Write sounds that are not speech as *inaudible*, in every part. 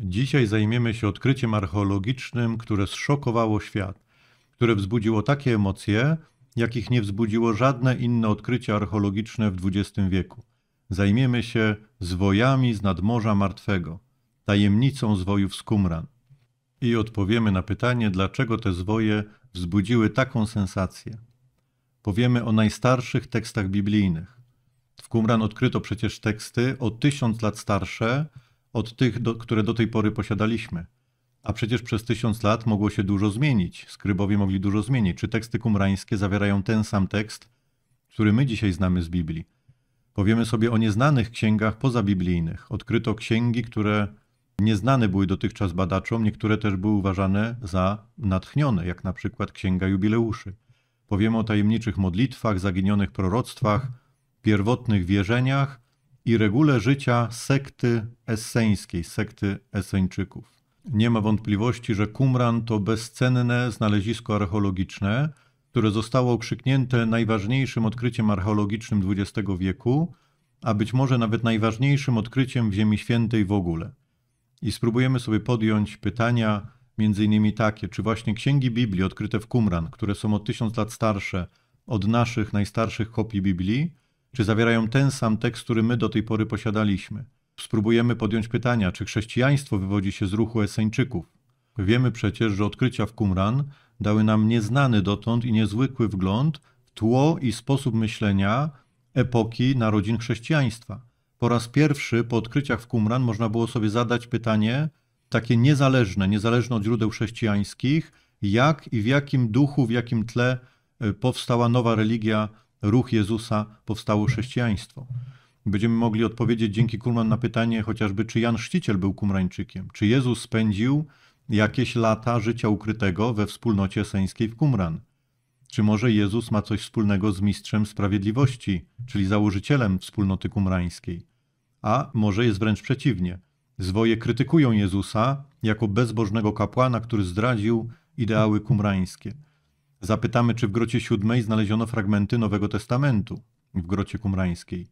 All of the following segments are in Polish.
Dzisiaj zajmiemy się odkryciem archeologicznym, które zszokowało świat, które wzbudziło takie emocje, jakich nie wzbudziło żadne inne odkrycie archeologiczne w XX wieku. Zajmiemy się zwojami z nadmorza martwego, tajemnicą zwojów z Kumran. I odpowiemy na pytanie, dlaczego te zwoje wzbudziły taką sensację. Powiemy o najstarszych tekstach biblijnych. W Kumran odkryto przecież teksty o tysiąc lat starsze, od tych, do, które do tej pory posiadaliśmy. A przecież przez tysiąc lat mogło się dużo zmienić, skrybowie mogli dużo zmienić. Czy teksty kumrańskie zawierają ten sam tekst, który my dzisiaj znamy z Biblii? Powiemy sobie o nieznanych księgach pozabiblijnych. Odkryto księgi, które nieznane były dotychczas badaczom, niektóre też były uważane za natchnione, jak na przykład Księga Jubileuszy. Powiemy o tajemniczych modlitwach, zaginionych proroctwach, pierwotnych wierzeniach i regule życia sekty esseńskiej, sekty esenczyków. Nie ma wątpliwości, że Qumran to bezcenne znalezisko archeologiczne, które zostało okrzyknięte najważniejszym odkryciem archeologicznym XX wieku, a być może nawet najważniejszym odkryciem w Ziemi Świętej w ogóle. I spróbujemy sobie podjąć pytania, między innymi takie, czy właśnie księgi Biblii odkryte w Qumran, które są o tysiąc lat starsze od naszych najstarszych kopii Biblii, czy zawierają ten sam tekst, który my do tej pory posiadaliśmy. Spróbujemy podjąć pytania, czy chrześcijaństwo wywodzi się z ruchu Eseńczyków. Wiemy przecież, że odkrycia w Qumran dały nam nieznany dotąd i niezwykły wgląd w tło i sposób myślenia epoki narodzin chrześcijaństwa. Po raz pierwszy po odkryciach w Qumran można było sobie zadać pytanie takie niezależne, niezależne od źródeł chrześcijańskich, jak i w jakim duchu, w jakim tle e, powstała nowa religia ruch Jezusa powstało chrześcijaństwo. Będziemy mogli odpowiedzieć dzięki Kulman na pytanie chociażby, czy Jan Chrzciciel był kumrańczykiem, czy Jezus spędził jakieś lata życia ukrytego we wspólnocie eseńskiej w Kumran. Czy może Jezus ma coś wspólnego z mistrzem sprawiedliwości, czyli założycielem wspólnoty kumrańskiej? A może jest wręcz przeciwnie. Zwoje krytykują Jezusa jako bezbożnego kapłana, który zdradził ideały kumrańskie. Zapytamy, czy w grocie siódmej znaleziono fragmenty Nowego Testamentu w grocie kumrańskiej.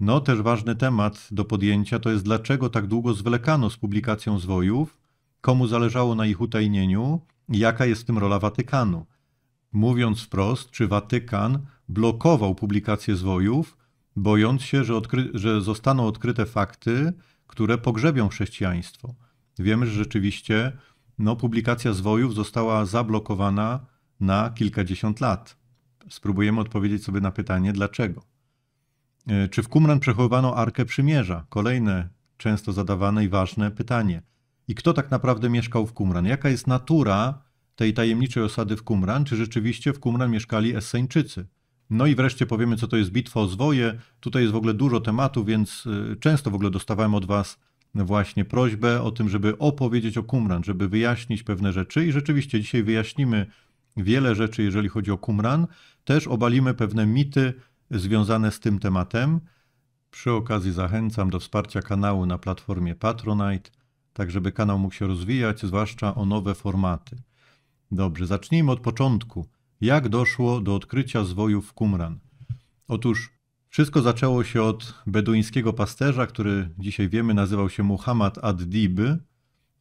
No, też ważny temat do podjęcia to jest, dlaczego tak długo zwlekano z publikacją zwojów, komu zależało na ich utajnieniu i jaka jest w tym rola Watykanu. Mówiąc wprost, czy Watykan blokował publikację zwojów, bojąc się, że, odkry że zostaną odkryte fakty, które pogrzebią chrześcijaństwo. Wiemy, że rzeczywiście no, publikacja zwojów została zablokowana na kilkadziesiąt lat. Spróbujemy odpowiedzieć sobie na pytanie, dlaczego. E, czy w Qumran przechowywano Arkę Przymierza? Kolejne często zadawane i ważne pytanie. I kto tak naprawdę mieszkał w Qumran? Jaka jest natura tej tajemniczej osady w Qumran? Czy rzeczywiście w Qumran mieszkali Esseńczycy? No i wreszcie powiemy, co to jest bitwa o zwoje. Tutaj jest w ogóle dużo tematów, więc e, często w ogóle dostawałem od Was właśnie prośbę o tym, żeby opowiedzieć o Qumran, żeby wyjaśnić pewne rzeczy i rzeczywiście dzisiaj wyjaśnimy wiele rzeczy, jeżeli chodzi o Qumran. Też obalimy pewne mity związane z tym tematem. Przy okazji zachęcam do wsparcia kanału na platformie Patronite, tak żeby kanał mógł się rozwijać, zwłaszcza o nowe formaty. Dobrze, zacznijmy od początku. Jak doszło do odkrycia zwojów Kumran? Qumran? Otóż wszystko zaczęło się od beduńskiego pasterza, który dzisiaj wiemy nazywał się Muhammad ad-Dib,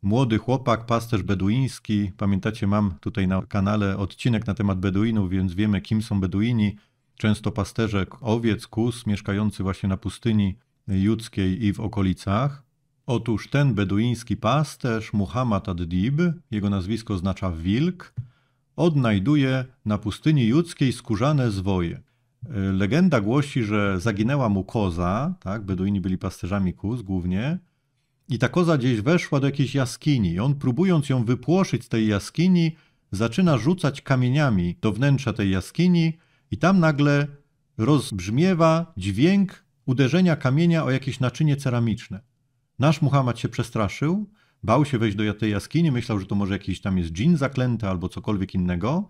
Młody chłopak, pasterz beduiński. Pamiętacie, mam tutaj na kanale odcinek na temat Beduinów, więc wiemy, kim są Beduini. Często pasterze owiec, kus, mieszkający właśnie na pustyni judzkiej i w okolicach. Otóż ten beduiński pasterz, Muhammad Ad-Dib, jego nazwisko oznacza wilk, odnajduje na pustyni judzkiej skórzane zwoje. Legenda głosi, że zaginęła mu koza, tak, Beduini byli pasterzami kóz głównie, i ta koza gdzieś weszła do jakiejś jaskini. I on, próbując ją wypłoszyć z tej jaskini, zaczyna rzucać kamieniami do wnętrza tej jaskini, i tam nagle rozbrzmiewa dźwięk uderzenia kamienia o jakieś naczynie ceramiczne. Nasz Muhammad się przestraszył, bał się wejść do tej jaskini, myślał, że to może jakiś tam jest dżin zaklęty albo cokolwiek innego.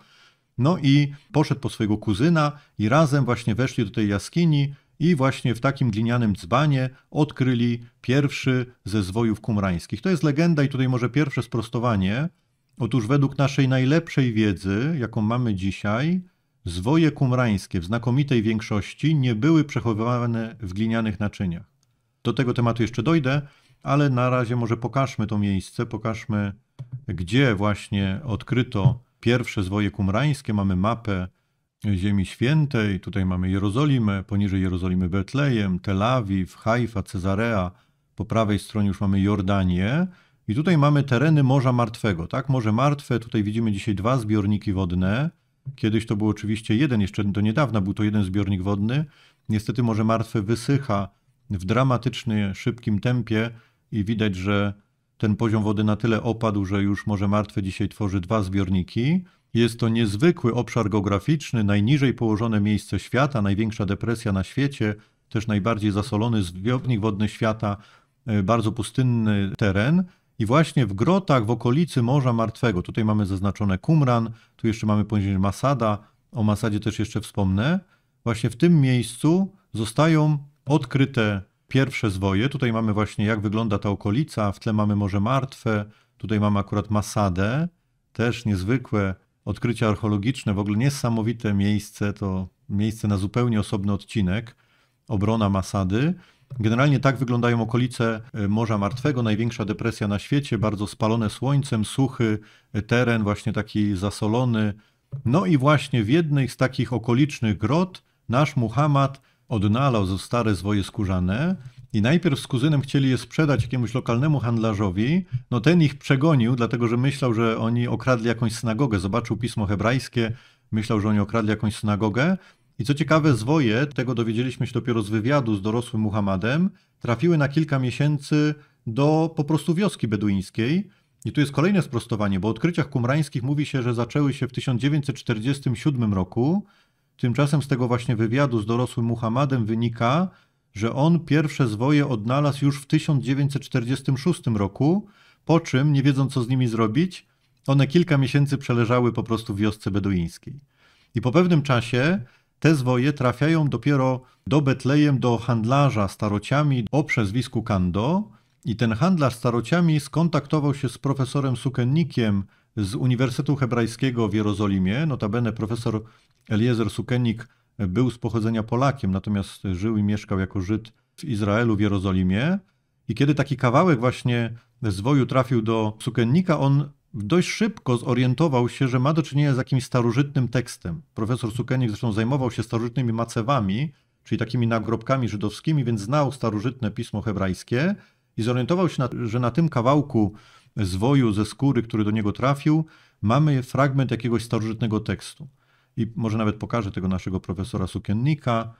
No i poszedł po swojego kuzyna i razem właśnie weszli do tej jaskini i właśnie w takim glinianym dzbanie odkryli pierwszy ze zwojów kumrańskich. To jest legenda i tutaj może pierwsze sprostowanie. Otóż według naszej najlepszej wiedzy, jaką mamy dzisiaj, zwoje kumrańskie w znakomitej większości nie były przechowywane w glinianych naczyniach. Do tego tematu jeszcze dojdę, ale na razie może pokażmy to miejsce, pokażmy gdzie właśnie odkryto pierwsze zwoje kumrańskie. Mamy mapę Ziemi Świętej. Tutaj mamy Jerozolimę, poniżej Jerozolimy Betlejem, Tel Awiw, Haifa, Cezarea. Po prawej stronie już mamy Jordanię. I tutaj mamy tereny Morza Martwego, tak? Morze Martwe, tutaj widzimy dzisiaj dwa zbiorniki wodne. Kiedyś to był oczywiście jeden, jeszcze do niedawna był to jeden zbiornik wodny. Niestety Morze Martwe wysycha w dramatycznie szybkim tempie i widać, że ten poziom wody na tyle opadł, że już Morze Martwe dzisiaj tworzy dwa zbiorniki. Jest to niezwykły obszar geograficzny, najniżej położone miejsce świata, największa depresja na świecie, też najbardziej zasolony zbiornik wodny świata, e, bardzo pustynny teren. I właśnie w grotach w okolicy Morza Martwego, tutaj mamy zaznaczone Kumran, tu jeszcze mamy później Masada, o Masadzie też jeszcze wspomnę. Właśnie w tym miejscu zostają odkryte pierwsze zwoje. Tutaj mamy właśnie jak wygląda ta okolica, w tle mamy Morze Martwe, tutaj mamy akurat Masadę, też niezwykłe odkrycia archeologiczne, w ogóle niesamowite miejsce, to miejsce na zupełnie osobny odcinek, obrona Masady. Generalnie tak wyglądają okolice e, Morza Martwego, największa depresja na świecie, bardzo spalone słońcem, suchy e, teren, właśnie taki zasolony. No i właśnie w jednej z takich okolicznych grot nasz Muhammad odnalazł stare zwoje skórzane, i najpierw z kuzynem chcieli je sprzedać jakiemuś lokalnemu handlarzowi. No ten ich przegonił, dlatego że myślał, że oni okradli jakąś synagogę. Zobaczył pismo hebrajskie, myślał, że oni okradli jakąś synagogę. I co ciekawe, zwoje, tego dowiedzieliśmy się dopiero z wywiadu z dorosłym Muhammadem, trafiły na kilka miesięcy do po prostu wioski beduńskiej. I tu jest kolejne sprostowanie, bo o odkryciach kumrańskich mówi się, że zaczęły się w 1947 roku. Tymczasem z tego właśnie wywiadu z dorosłym Muhammadem wynika, że on pierwsze zwoje odnalazł już w 1946 roku, po czym, nie wiedząc co z nimi zrobić, one kilka miesięcy przeleżały po prostu w wiosce beduińskiej. I po pewnym czasie te zwoje trafiają dopiero do Betlejem, do handlarza starociami o przezwisku Kando. I ten handlarz starociami skontaktował się z profesorem Sukennikiem z Uniwersytetu Hebrajskiego w Jerozolimie. Notabene profesor Eliezer Sukennik był z pochodzenia Polakiem, natomiast żył i mieszkał jako Żyd w Izraelu, w Jerozolimie. I kiedy taki kawałek właśnie zwoju trafił do sukiennika, on dość szybko zorientował się, że ma do czynienia z jakimś starożytnym tekstem. Profesor Sukennik zresztą zajmował się starożytnymi macewami, czyli takimi nagrobkami żydowskimi, więc znał starożytne pismo hebrajskie i zorientował się, na, że na tym kawałku zwoju ze skóry, który do niego trafił, mamy fragment jakiegoś starożytnego tekstu i może nawet pokażę tego naszego profesora sukiennika.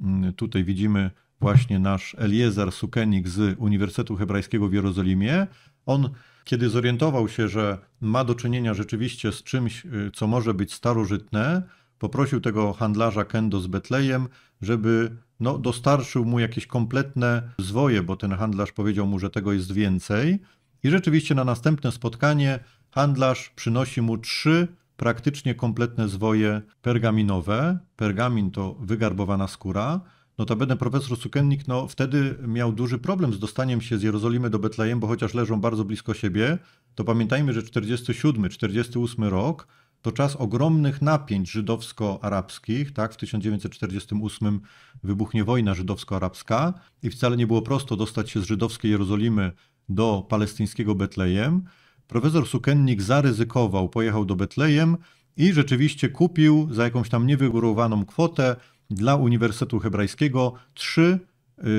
Mm, tutaj widzimy właśnie nasz Eliezer Sukenik z Uniwersytetu Hebrajskiego w Jerozolimie. On, kiedy zorientował się, że ma do czynienia rzeczywiście z czymś, y, co może być starożytne, poprosił tego handlarza Kendo z Betlejem, żeby no, dostarczył mu jakieś kompletne zwoje, bo ten handlarz powiedział mu, że tego jest więcej. I rzeczywiście na następne spotkanie handlarz przynosi mu trzy praktycznie kompletne zwoje pergaminowe. Pergamin to wygarbowana skóra. Notabene profesor Sukennik no, wtedy miał duży problem z dostaniem się z Jerozolimy do Betlejem, bo chociaż leżą bardzo blisko siebie, to pamiętajmy, że 47-48 rok to czas ogromnych napięć żydowsko-arabskich. Tak? W 1948 wybuchnie wojna żydowsko-arabska i wcale nie było prosto dostać się z żydowskiej Jerozolimy do palestyńskiego Betlejem. Profesor Sukennik zaryzykował, pojechał do Betlejem i rzeczywiście kupił za jakąś tam niewygórowaną kwotę dla Uniwersytetu Hebrajskiego trzy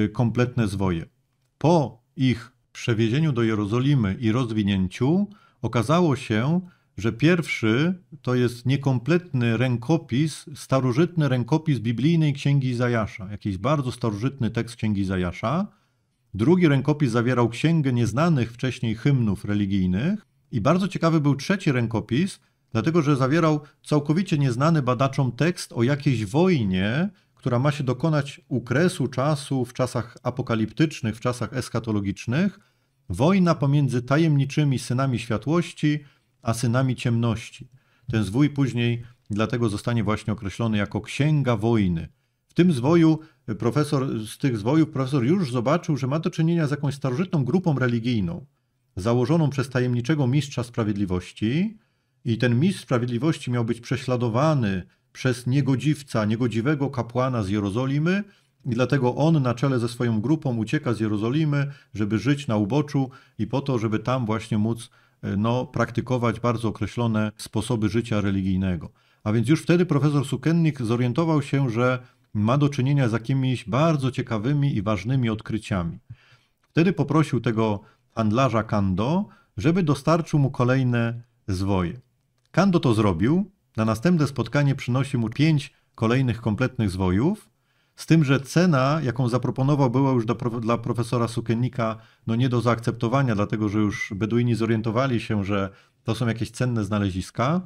y, kompletne zwoje. Po ich przewiezieniu do Jerozolimy i rozwinięciu okazało się, że pierwszy to jest niekompletny rękopis, starożytny rękopis biblijnej księgi Zajasza, jakiś bardzo starożytny tekst księgi Zajasza, Drugi rękopis zawierał księgę nieznanych wcześniej hymnów religijnych i bardzo ciekawy był trzeci rękopis, dlatego że zawierał całkowicie nieznany badaczom tekst o jakiejś wojnie, która ma się dokonać u kresu czasu, w czasach apokaliptycznych, w czasach eschatologicznych, wojna pomiędzy tajemniczymi synami światłości a synami ciemności. Ten zwój później dlatego zostanie właśnie określony jako Księga Wojny. W tym zwoju profesor z tych zwojów, profesor już zobaczył, że ma do czynienia z jakąś starożytną grupą religijną, założoną przez tajemniczego mistrza sprawiedliwości, i ten mistrz sprawiedliwości miał być prześladowany przez niegodziwca, niegodziwego kapłana z Jerozolimy, i dlatego on na czele ze swoją grupą ucieka z Jerozolimy, żeby żyć na uboczu i po to, żeby tam właśnie móc e, no, praktykować bardzo określone sposoby życia religijnego. A więc już wtedy profesor Sukennik zorientował się, że ma do czynienia z jakimiś bardzo ciekawymi i ważnymi odkryciami. Wtedy poprosił tego handlarza Kando, żeby dostarczył mu kolejne zwoje. Kando to zrobił, na następne spotkanie przynosi mu pięć kolejnych kompletnych zwojów, z tym, że cena, jaką zaproponował, była już dla profesora Sukennika no nie do zaakceptowania, dlatego że już Beduini zorientowali się, że to są jakieś cenne znaleziska.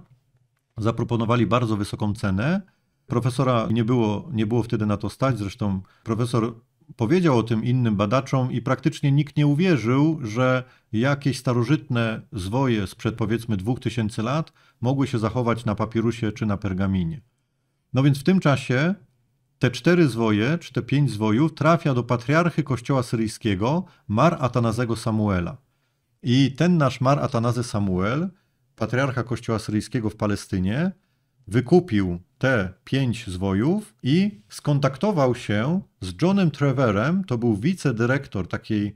Zaproponowali bardzo wysoką cenę, Profesora nie było, nie było wtedy na to stać, zresztą profesor powiedział o tym innym badaczom i praktycznie nikt nie uwierzył, że jakieś starożytne zwoje sprzed powiedzmy 2000 lat mogły się zachować na papirusie czy na pergaminie. No więc w tym czasie te cztery zwoje, czy te pięć zwojów trafia do patriarchy kościoła syryjskiego Mar Atanazego Samuela. I ten nasz Mar Atanazy Samuel, patriarcha kościoła syryjskiego w Palestynie, wykupił te pięć zwojów i skontaktował się z Johnem Treverem, to był wicedyrektor takiej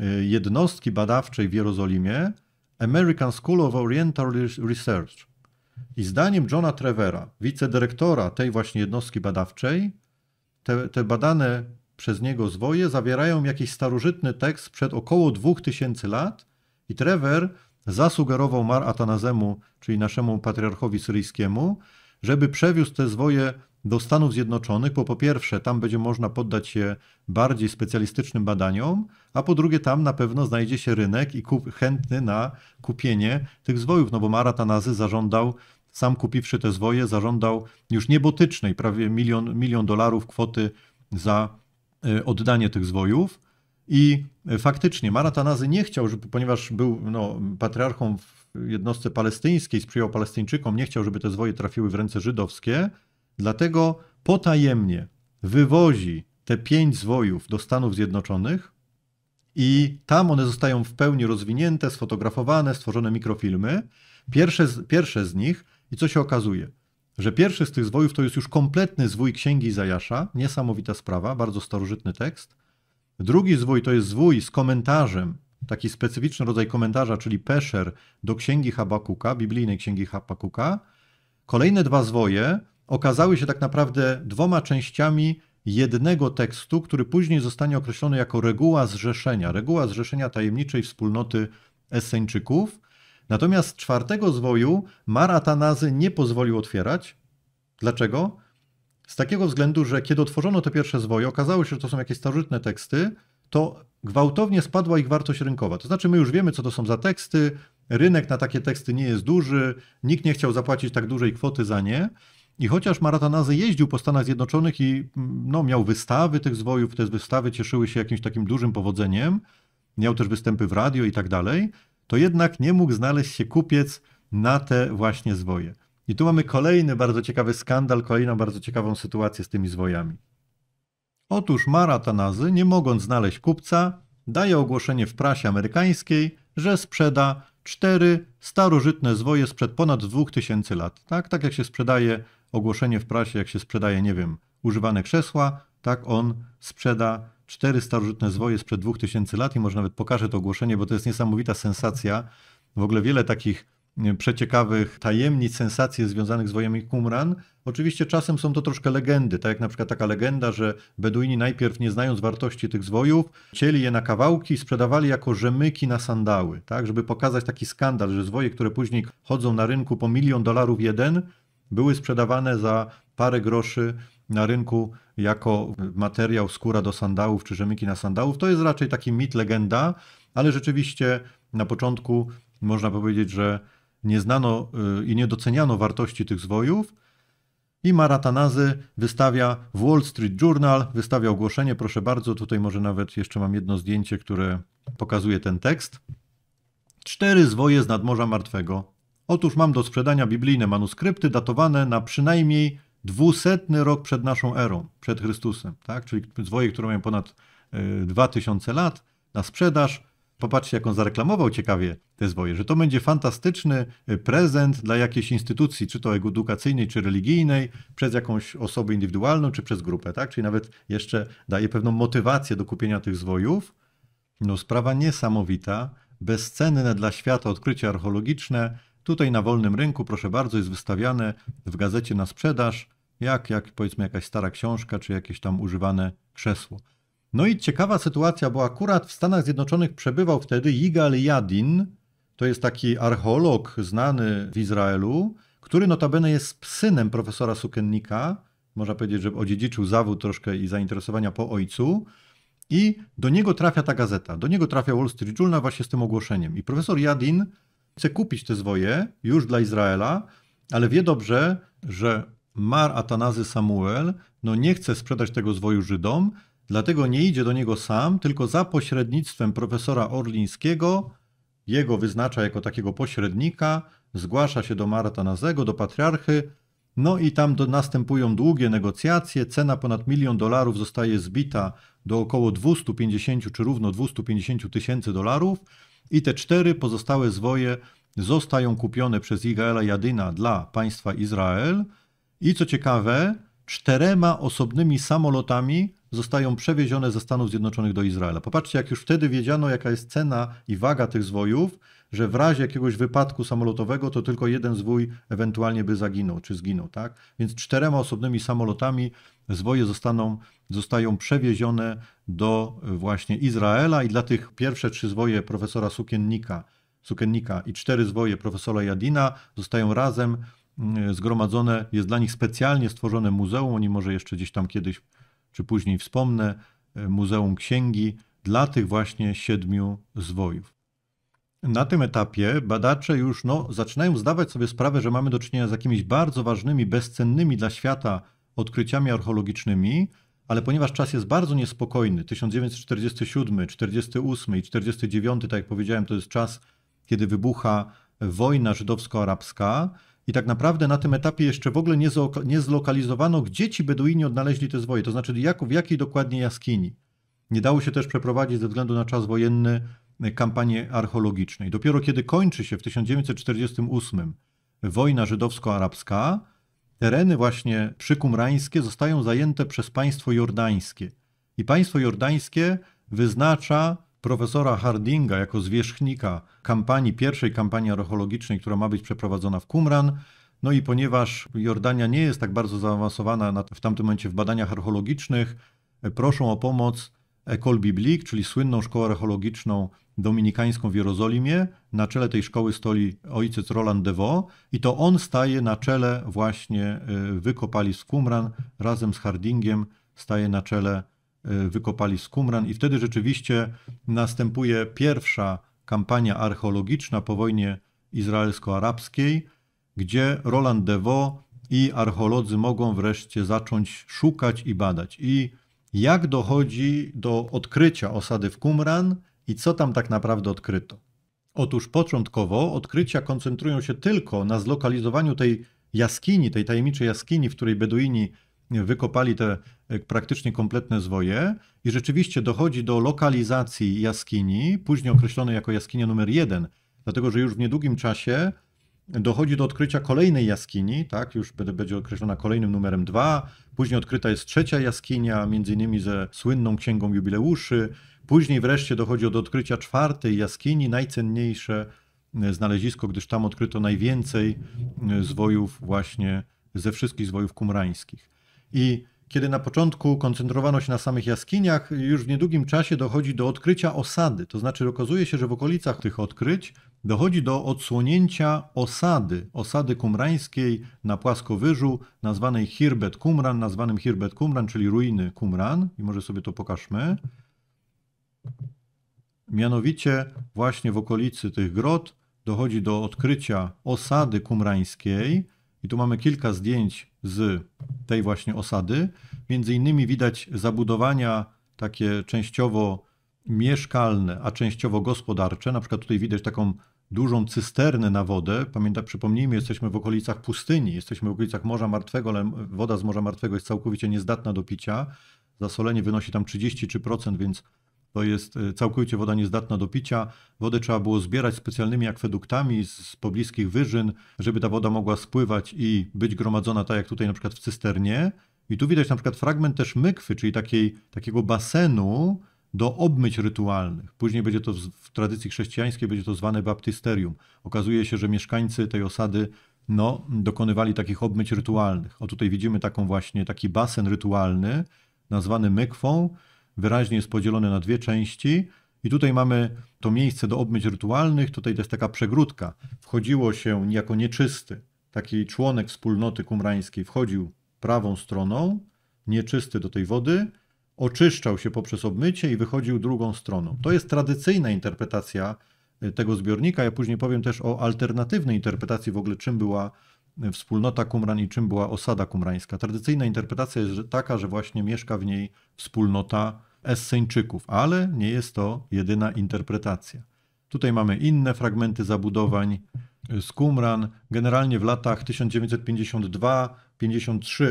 e, jednostki badawczej w Jerozolimie, American School of Oriental Research. I zdaniem Johna Trevera, wicedyrektora tej właśnie jednostki badawczej, te, te badane przez niego zwoje zawierają jakiś starożytny tekst sprzed około 2000 lat i Trever zasugerował Mar Atanazemu, czyli naszemu patriarchowi syryjskiemu, żeby przewiózł te zwoje do Stanów Zjednoczonych, bo po pierwsze tam będzie można poddać się bardziej specjalistycznym badaniom, a po drugie tam na pewno znajdzie się rynek i kup, chętny na kupienie tych zwojów, no bo Maratanazy zażądał, sam kupiwszy te zwoje, zażądał już niebotycznej, prawie milion, milion dolarów kwoty za e, oddanie tych zwojów. I e, faktycznie Maratanazy nie chciał, żeby, ponieważ był no, patriarchą jednostce palestyńskiej, sprzyjał Palestyńczykom, nie chciał, żeby te zwoje trafiły w ręce żydowskie, dlatego potajemnie wywozi te pięć zwojów do Stanów Zjednoczonych i tam one zostają w pełni rozwinięte, sfotografowane, stworzone mikrofilmy. Pierwsze z, pierwsze z nich, i co się okazuje? Że pierwszy z tych zwojów to jest już kompletny zwój Księgi Zajasza, niesamowita sprawa, bardzo starożytny tekst. Drugi zwój to jest zwój z komentarzem taki specyficzny rodzaj komentarza, czyli Pesher do księgi Habakuka, biblijnej księgi Habakuka, kolejne dwa zwoje okazały się tak naprawdę dwoma częściami jednego tekstu, który później zostanie określony jako reguła zrzeszenia, reguła zrzeszenia tajemniczej wspólnoty Esseńczyków. Natomiast czwartego zwoju Maratanazy nie pozwolił otwierać. Dlaczego? Z takiego względu, że kiedy otworzono te pierwsze zwoje, okazało się, że to są jakieś starożytne teksty, to gwałtownie spadła ich wartość rynkowa. To znaczy, my już wiemy, co to są za teksty, rynek na takie teksty nie jest duży, nikt nie chciał zapłacić tak dużej kwoty za nie. I chociaż Maratanazy jeździł po Stanach Zjednoczonych i mm, no, miał wystawy tych zwojów, te wystawy cieszyły się jakimś takim dużym powodzeniem, miał też występy w radio i tak dalej, to jednak nie mógł znaleźć się kupiec na te właśnie zwoje. I tu mamy kolejny bardzo ciekawy skandal, kolejną bardzo ciekawą sytuację z tymi zwojami. Otóż Mara Tanazy, nie mogąc znaleźć kupca, daje ogłoszenie w prasie amerykańskiej, że sprzeda cztery starożytne zwoje sprzed ponad 2000 lat. Tak, tak jak się sprzedaje ogłoszenie w prasie, jak się sprzedaje, nie wiem, używane krzesła, tak on sprzeda cztery starożytne zwoje sprzed 2000 lat i może nawet pokażę to ogłoszenie, bo to jest niesamowita sensacja. W ogóle wiele takich E, przeciekawych tajemnic, sensacji związanych z wojami Kumran. Oczywiście czasem są to troszkę legendy, tak jak na przykład taka legenda, że Beduini najpierw nie znając wartości tych zwojów, cieli je na kawałki i sprzedawali jako rzemyki na sandały, tak, żeby pokazać taki skandal, że zwoje, które później chodzą na rynku po milion dolarów jeden, były sprzedawane za parę groszy na rynku jako materiał skóra do sandałów czy rzemyki na sandałów. To jest raczej taki mit, legenda, ale rzeczywiście na początku można powiedzieć, że nie znano y, i nie doceniano wartości tych zwojów. I Maratanazy wystawia w Wall Street Journal, wystawia ogłoszenie, proszę bardzo, tutaj może nawet jeszcze mam jedno zdjęcie, które pokazuje ten tekst. Cztery zwoje z nadmorza martwego. Otóż mam do sprzedania biblijne manuskrypty datowane na przynajmniej 200 rok przed naszą erą, przed Chrystusem, tak? czyli zwoje, które mają ponad 2000 y, lat na sprzedaż. Popatrzcie, jak on zareklamował ciekawie te zwoje, że to będzie fantastyczny y, prezent dla jakiejś instytucji, czy to edukacyjnej, czy religijnej, przez jakąś osobę indywidualną, czy przez grupę, tak? Czyli nawet jeszcze daje pewną motywację do kupienia tych zwojów. No, sprawa niesamowita, bezcenne dla świata odkrycie archeologiczne. Tutaj na wolnym rynku, proszę bardzo, jest wystawiane w gazecie na sprzedaż, jak, jak powiedzmy jakaś stara książka, czy jakieś tam używane krzesło. No i ciekawa sytuacja, bo akurat w Stanach Zjednoczonych przebywał wtedy Yigal Yadin, to jest taki archeolog znany w Izraelu, który notabene jest synem profesora Sukennika, można powiedzieć, że odziedziczył zawód troszkę i zainteresowania po ojcu. I do niego trafia ta gazeta, do niego trafia Wall Street Journal właśnie z tym ogłoszeniem. I profesor Yadin chce kupić te zwoje już dla Izraela, ale wie dobrze, że Mar Atanazy Samuel no nie chce sprzedać tego zwoju Żydom, Dlatego nie idzie do niego sam, tylko za pośrednictwem profesora Orlińskiego, jego wyznacza jako takiego pośrednika, zgłasza się do Nazego, do patriarchy, no i tam do, następują długie negocjacje, cena ponad milion dolarów zostaje zbita do około 250 czy równo 250 tysięcy dolarów i te cztery pozostałe zwoje zostają kupione przez Igaela Jadyna dla państwa Izrael i co ciekawe, czterema osobnymi samolotami zostają przewiezione ze Stanów Zjednoczonych do Izraela. Popatrzcie, jak już wtedy wiedziano, jaka jest cena i waga tych zwojów, że w razie jakiegoś wypadku samolotowego to tylko jeden zwój ewentualnie by zaginął czy zginął, tak? Więc czterema osobnymi samolotami zwoje zostaną, zostają przewiezione do e, właśnie Izraela i dla tych pierwsze trzy zwoje profesora Sukiennika, Sukiennika i cztery zwoje profesora Jadina zostają razem mm, e, zgromadzone, jest dla nich specjalnie stworzone muzeum, oni może jeszcze gdzieś tam kiedyś czy później wspomnę, e, Muzeum Księgi dla tych właśnie siedmiu zwojów. Na tym etapie badacze już no, zaczynają zdawać sobie sprawę, że mamy do czynienia z jakimiś bardzo ważnymi, bezcennymi dla świata odkryciami archeologicznymi, ale ponieważ czas jest bardzo niespokojny, 1947, 48 i 49, tak jak powiedziałem, to jest czas, kiedy wybucha wojna żydowsko-arabska, i tak naprawdę na tym etapie jeszcze w ogóle nie, nie zlokalizowano, gdzie ci Beduini odnaleźli te zwoje, to znaczy jak, w jakiej dokładnie jaskini. Nie dało się też przeprowadzić ze względu na czas wojenny e, kampanii archeologicznej. Dopiero kiedy kończy się w 1948 wojna żydowsko-arabska, tereny właśnie przykumrańskie zostają zajęte przez państwo jordańskie. I państwo jordańskie wyznacza profesora Hardinga jako zwierzchnika kampanii, pierwszej kampanii archeologicznej, która ma być przeprowadzona w Qumran. No i ponieważ Jordania nie jest tak bardzo zaawansowana w tamtym momencie w badaniach archeologicznych, proszą o pomoc Ecole Biblique, czyli słynną szkołę archeologiczną dominikańską w Jerozolimie. Na czele tej szkoły stoi ojciec Roland DeVoe i to on staje na czele właśnie e, wykopalisk Qumran razem z Hardingiem, staje na czele E, wykopali z Kumran i wtedy rzeczywiście następuje pierwsza kampania archeologiczna po wojnie izraelsko-arabskiej, gdzie Roland DeVoe i archeolodzy mogą wreszcie zacząć szukać i badać. I jak dochodzi do odkrycia osady w Kumran i co tam tak naprawdę odkryto? Otóż początkowo odkrycia koncentrują się tylko na zlokalizowaniu tej jaskini, tej tajemniczej jaskini, w której Beduini wykopali te e, praktycznie kompletne zwoje i rzeczywiście dochodzi do lokalizacji jaskini, później określonej jako jaskinia numer jeden, dlatego że już w niedługim czasie dochodzi do odkrycia kolejnej jaskini, tak, już będzie określona kolejnym numerem dwa, później odkryta jest trzecia jaskinia, między innymi ze słynną księgą jubileuszy, później wreszcie dochodzi do odkrycia czwartej jaskini, najcenniejsze e, znalezisko, gdyż tam odkryto najwięcej e, zwojów właśnie ze wszystkich zwojów kumrańskich. I kiedy na początku koncentrowano się na samych jaskiniach, już w niedługim czasie dochodzi do odkrycia osady. To znaczy, okazuje się, że w okolicach tych odkryć dochodzi do odsłonięcia osady, osady kumrańskiej na płaskowyżu, nazwanej Hirbet Kumran, nazwanym Hirbet Kumran, czyli ruiny Kumran. I może sobie to pokażmy. Mianowicie właśnie w okolicy tych grot dochodzi do odkrycia osady kumrańskiej, i tu mamy kilka zdjęć z tej właśnie osady. Między innymi widać zabudowania takie częściowo mieszkalne, a częściowo gospodarcze. Na przykład tutaj widać taką dużą cysternę na wodę. Pamiętaj, przypomnijmy, jesteśmy w okolicach pustyni, jesteśmy w okolicach Morza Martwego, ale woda z Morza Martwego jest całkowicie niezdatna do picia. Zasolenie wynosi tam 33%, więc to jest e, całkowicie woda niezdatna do picia. Wodę trzeba było zbierać specjalnymi akweduktami z pobliskich wyżyn, żeby ta woda mogła spływać i być gromadzona tak jak tutaj na przykład w cysternie. I tu widać na przykład fragment też mykwy, czyli takiej, takiego basenu do obmyć rytualnych. Później będzie to w, w tradycji chrześcijańskiej będzie to zwane baptisterium. Okazuje się, że mieszkańcy tej osady no, dokonywali takich obmyć rytualnych. O tutaj widzimy taką właśnie taki basen rytualny nazwany mykwą wyraźnie jest podzielone na dwie części. I tutaj mamy to miejsce do obmyć rytualnych, tutaj to jest taka przegródka. Wchodziło się jako nieczysty, taki członek wspólnoty kumrańskiej wchodził prawą stroną, nieczysty do tej wody, oczyszczał się poprzez obmycie i wychodził drugą stroną. To jest tradycyjna interpretacja e, tego zbiornika. Ja później powiem też o alternatywnej interpretacji w ogóle, czym była e, wspólnota Kumran i czym była osada kumrańska. Tradycyjna interpretacja jest taka, że właśnie mieszka w niej wspólnota Esseńczyków, ale nie jest to jedyna interpretacja. Tutaj mamy inne fragmenty zabudowań z Qumran. Generalnie w latach 1952-53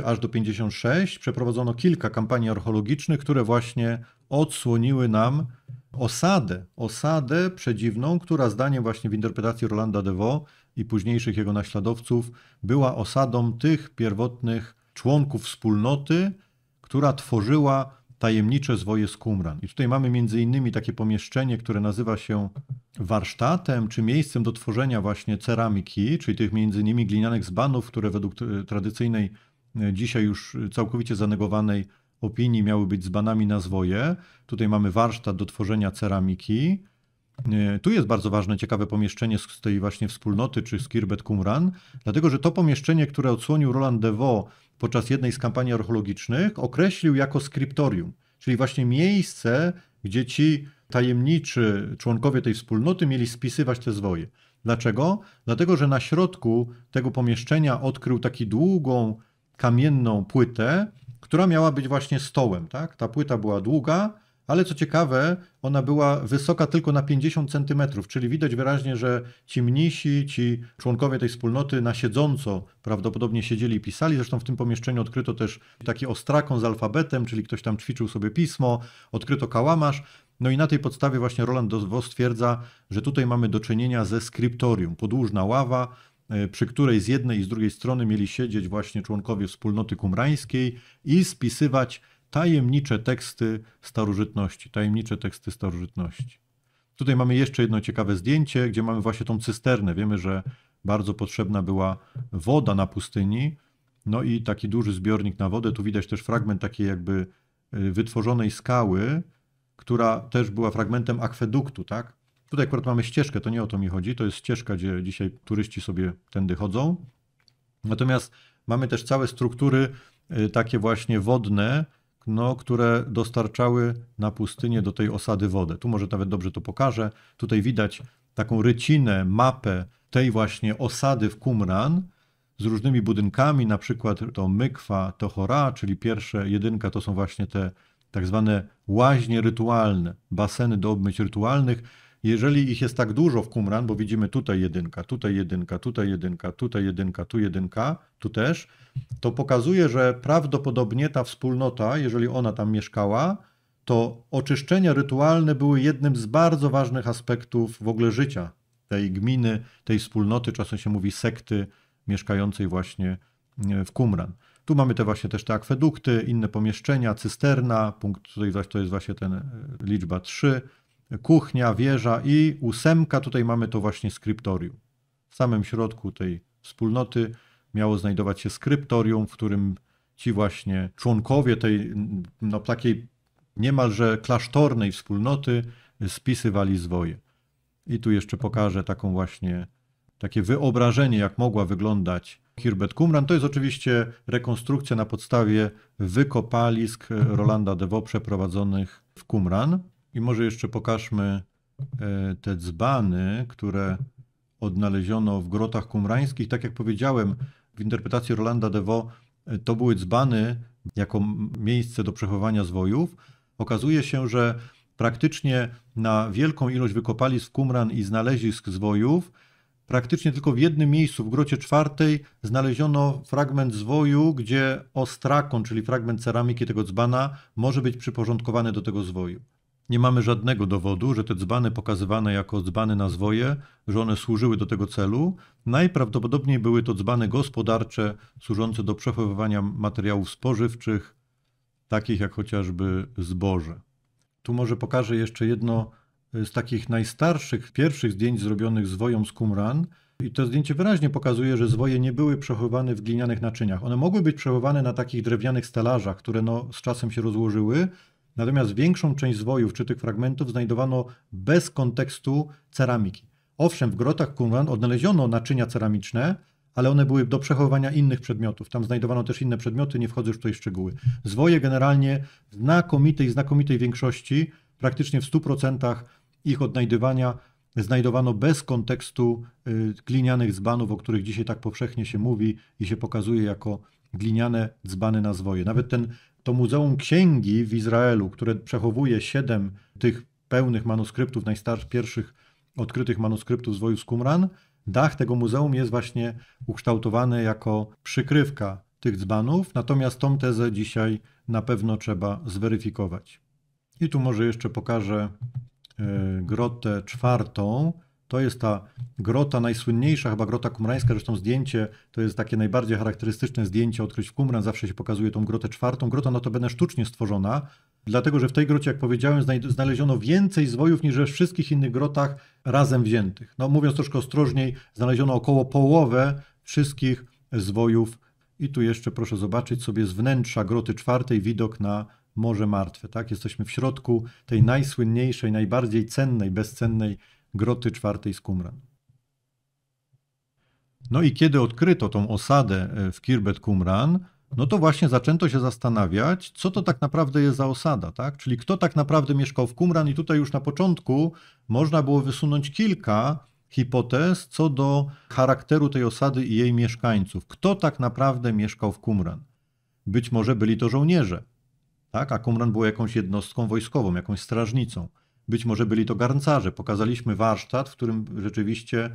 aż do 56 przeprowadzono kilka kampanii archeologicznych, które właśnie odsłoniły nam osadę, osadę przedziwną, która zdaniem właśnie w interpretacji Rolanda Devo i późniejszych jego naśladowców była osadą tych pierwotnych członków wspólnoty, która tworzyła tajemnicze zwoje z Qumran. I tutaj mamy między innymi takie pomieszczenie, które nazywa się warsztatem, czy miejscem do tworzenia właśnie ceramiki, czyli tych między innymi glinianych zbanów, które według tradycyjnej, e, dzisiaj już całkowicie zanegowanej opinii miały być zbanami na zwoje. Tutaj mamy warsztat do tworzenia ceramiki. E, tu jest bardzo ważne, ciekawe pomieszczenie z tej właśnie wspólnoty, czy z Kirbet Kumran, dlatego że to pomieszczenie, które odsłonił Roland Deveau podczas jednej z kampanii archeologicznych określił jako skryptorium, czyli właśnie miejsce, gdzie ci tajemniczy członkowie tej wspólnoty mieli spisywać te zwoje. Dlaczego? Dlatego, że na środku tego pomieszczenia odkrył taką długą kamienną płytę, która miała być właśnie stołem. Tak? Ta płyta była długa, ale co ciekawe, ona była wysoka tylko na 50 cm, czyli widać wyraźnie, że ci mnisi, ci członkowie tej wspólnoty na siedząco prawdopodobnie siedzieli i pisali. Zresztą w tym pomieszczeniu odkryto też taki ostrakon z alfabetem, czyli ktoś tam ćwiczył sobie pismo, odkryto kałamarz. No i na tej podstawie właśnie Roland Dozwo stwierdza, że tutaj mamy do czynienia ze skryptorium, podłużna ława, e, przy której z jednej i z drugiej strony mieli siedzieć właśnie członkowie wspólnoty kumrańskiej i spisywać tajemnicze teksty starożytności, tajemnicze teksty starożytności. Tutaj mamy jeszcze jedno ciekawe zdjęcie, gdzie mamy właśnie tą cysternę. Wiemy, że bardzo potrzebna była woda na pustyni, no i taki duży zbiornik na wodę. Tu widać też fragment takiej jakby y, wytworzonej skały, która też była fragmentem akweduktu, tak? Tutaj akurat mamy ścieżkę, to nie o to mi chodzi. To jest ścieżka, gdzie dzisiaj turyści sobie tędy chodzą. Natomiast mamy też całe struktury y, takie właśnie wodne, no, które dostarczały na pustynię do tej osady wodę. Tu może nawet dobrze to pokażę. Tutaj widać taką rycinę, mapę tej właśnie osady w Kumran z różnymi budynkami, na przykład to Mykwa, to hora, czyli pierwsze jedynka to są właśnie te tak zwane łaźnie rytualne, baseny do obmyć rytualnych, jeżeli ich jest tak dużo w Qumran, bo widzimy tutaj jedynka, tutaj jedynka, tutaj jedynka, tutaj jedynka, tu jedynka, tu też, to pokazuje, że prawdopodobnie ta wspólnota, jeżeli ona tam mieszkała, to oczyszczenia rytualne były jednym z bardzo ważnych aspektów w ogóle życia tej gminy, tej wspólnoty, czasem się mówi sekty mieszkającej właśnie e, w Qumran. Tu mamy te właśnie też te akwedukty, inne pomieszczenia, cysterna, punkt tutaj to jest właśnie ten e, liczba 3, kuchnia, wieża i ósemka. Tutaj mamy to właśnie skryptorium. W samym środku tej wspólnoty miało znajdować się skryptorium, w którym ci właśnie członkowie tej no, takiej niemalże klasztornej wspólnoty spisywali zwoje. I tu jeszcze pokażę taką właśnie takie wyobrażenie, jak mogła wyglądać Hirbet Kumran. To jest oczywiście rekonstrukcja na podstawie wykopalisk Rolanda Devo przeprowadzonych w Kumran. I może jeszcze pokażmy e, te dzbany, które odnaleziono w grotach kumrańskich. Tak jak powiedziałem, w interpretacji Rolanda Devo e, to były dzbany jako miejsce do przechowywania zwojów. Okazuje się, że praktycznie na wielką ilość wykopalisk kumran i znalezisk zwojów, praktycznie tylko w jednym miejscu, w grocie czwartej, znaleziono fragment zwoju, gdzie ostrakon, czyli fragment ceramiki tego dzbana, może być przyporządkowany do tego zwoju. Nie mamy żadnego dowodu, że te dzbany pokazywane jako dzbany na zwoje, że one służyły do tego celu. Najprawdopodobniej były to dzbany gospodarcze służące do przechowywania materiałów spożywczych, takich jak chociażby zboże. Tu może pokażę jeszcze jedno y, z takich najstarszych, pierwszych zdjęć zrobionych zwoją z Qumran. I to zdjęcie wyraźnie pokazuje, że zwoje nie były przechowywane w glinianych naczyniach. One mogły być przechowywane na takich drewnianych stelażach, które no, z czasem się rozłożyły, Natomiast większą część zwojów czy tych fragmentów znajdowano bez kontekstu ceramiki. Owszem, w grotach Qumran odnaleziono naczynia ceramiczne, ale one były do przechowywania innych przedmiotów. Tam znajdowano też inne przedmioty, nie wchodzę już tutaj w szczegóły. Zwoje generalnie znakomitej, znakomitej większości, praktycznie w 100% ich odnajdywania znajdowano bez kontekstu y, glinianych dzbanów, o których dzisiaj tak powszechnie się mówi i się pokazuje jako gliniane dzbany na zwoje. Nawet ten to Muzeum Księgi w Izraelu, które przechowuje siedem tych pełnych manuskryptów, najstarszych, pierwszych odkrytych manuskryptów z Wojus Qumran, dach tego muzeum jest właśnie ukształtowany jako przykrywka tych dzbanów, natomiast tą tezę dzisiaj na pewno trzeba zweryfikować. I tu może jeszcze pokażę e, grotę czwartą, to jest ta grota najsłynniejsza, chyba grota kumrańska, zresztą zdjęcie, to jest takie najbardziej charakterystyczne zdjęcie odkryć w Kumran, zawsze się pokazuje tą grotę czwartą. Grota będę sztucznie stworzona, dlatego że w tej grocie, jak powiedziałem, znaleziono więcej zwojów niż we wszystkich innych grotach razem wziętych. No mówiąc troszkę ostrożniej, znaleziono około połowę wszystkich zwojów i tu jeszcze proszę zobaczyć sobie z wnętrza groty czwartej widok na Morze Martwe. Tak? Jesteśmy w środku tej najsłynniejszej, najbardziej cennej, bezcennej groty czwartej z Kumran. No i kiedy odkryto tą osadę e, w Kirbet Kumran, no to właśnie zaczęto się zastanawiać, co to tak naprawdę jest za osada, tak? Czyli kto tak naprawdę mieszkał w Kumran i tutaj już na początku można było wysunąć kilka hipotez co do charakteru tej osady i jej mieszkańców. Kto tak naprawdę mieszkał w Kumran? Być może byli to żołnierze, tak? A Kumran był jakąś jednostką wojskową, jakąś strażnicą. Być może byli to garncarze. Pokazaliśmy warsztat, w którym rzeczywiście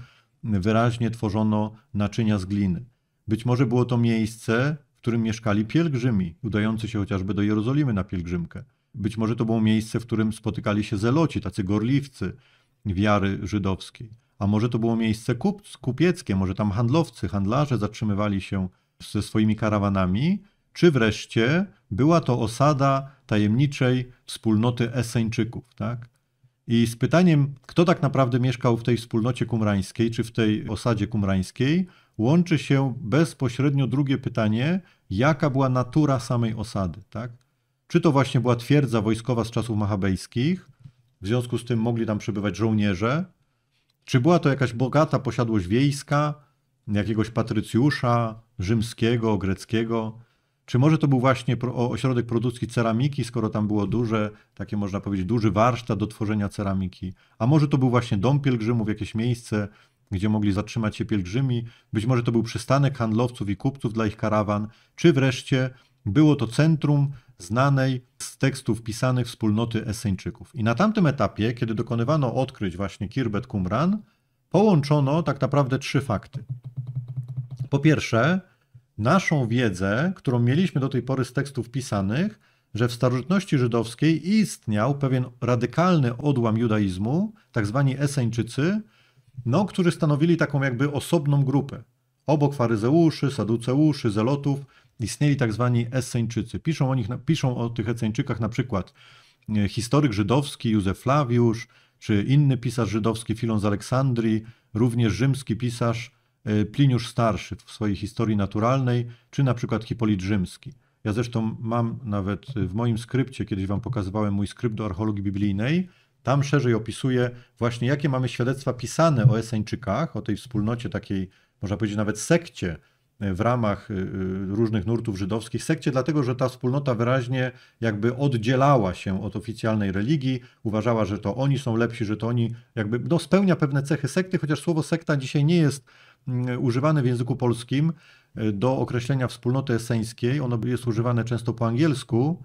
wyraźnie tworzono naczynia z gliny. Być może było to miejsce, w którym mieszkali pielgrzymi, udający się chociażby do Jerozolimy na pielgrzymkę. Być może to było miejsce, w którym spotykali się zeloci, tacy gorliwcy wiary żydowskiej. A może to było miejsce kup, kupieckie, może tam handlowcy, handlarze zatrzymywali się ze swoimi karawanami, czy wreszcie była to osada tajemniczej wspólnoty Eseńczyków, tak? I z pytaniem, kto tak naprawdę mieszkał w tej wspólnocie kumrańskiej, czy w tej osadzie kumrańskiej, łączy się bezpośrednio drugie pytanie, jaka była natura samej osady. Tak? Czy to właśnie była twierdza wojskowa z czasów machabejskich, w związku z tym mogli tam przebywać żołnierze, czy była to jakaś bogata posiadłość wiejska, jakiegoś patrycjusza rzymskiego, greckiego, czy może to był właśnie ośrodek produkcji ceramiki, skoro tam było duże, takie można powiedzieć, duży warsztat do tworzenia ceramiki? A może to był właśnie dom pielgrzymów, jakieś miejsce, gdzie mogli zatrzymać się pielgrzymi? Być może to był przystanek handlowców i kupców dla ich karawan? Czy wreszcie było to centrum znanej z tekstów pisanych wspólnoty Esyńczyków? I na tamtym etapie, kiedy dokonywano odkryć właśnie Kirbet Qumran, połączono tak naprawdę trzy fakty. Po pierwsze, naszą wiedzę, którą mieliśmy do tej pory z tekstów pisanych, że w starożytności żydowskiej istniał pewien radykalny odłam judaizmu, tak zwani Eseńczycy, no, którzy stanowili taką jakby osobną grupę. Obok faryzeuszy, saduceuszy, zelotów istnieli tak zwani Esseńczycy. Piszą o, nich, piszą o tych Esseńczykach na przykład e, historyk żydowski Józef Flawiusz, czy inny pisarz żydowski Filon z Aleksandrii, również rzymski pisarz Y, Pliniusz Starszy w swojej historii naturalnej, czy na przykład Hipolit Rzymski. Ja zresztą mam nawet y, w moim skrypcie, kiedyś Wam pokazywałem mój skrypt do archeologii biblijnej, tam szerzej opisuję właśnie, jakie mamy świadectwa pisane o Eseńczykach, o tej wspólnocie takiej, można powiedzieć nawet sekcie y, w ramach różnych nurtów żydowskich. Sekcie dlatego, że ta wspólnota wyraźnie jakby oddzielała się od oficjalnej religii, uważała, że to oni są lepsi, że to oni jakby no, spełnia pewne cechy sekty, chociaż słowo sekta dzisiaj nie jest używane w języku polskim e, do określenia wspólnoty eseńskiej. Ono jest używane często po angielsku,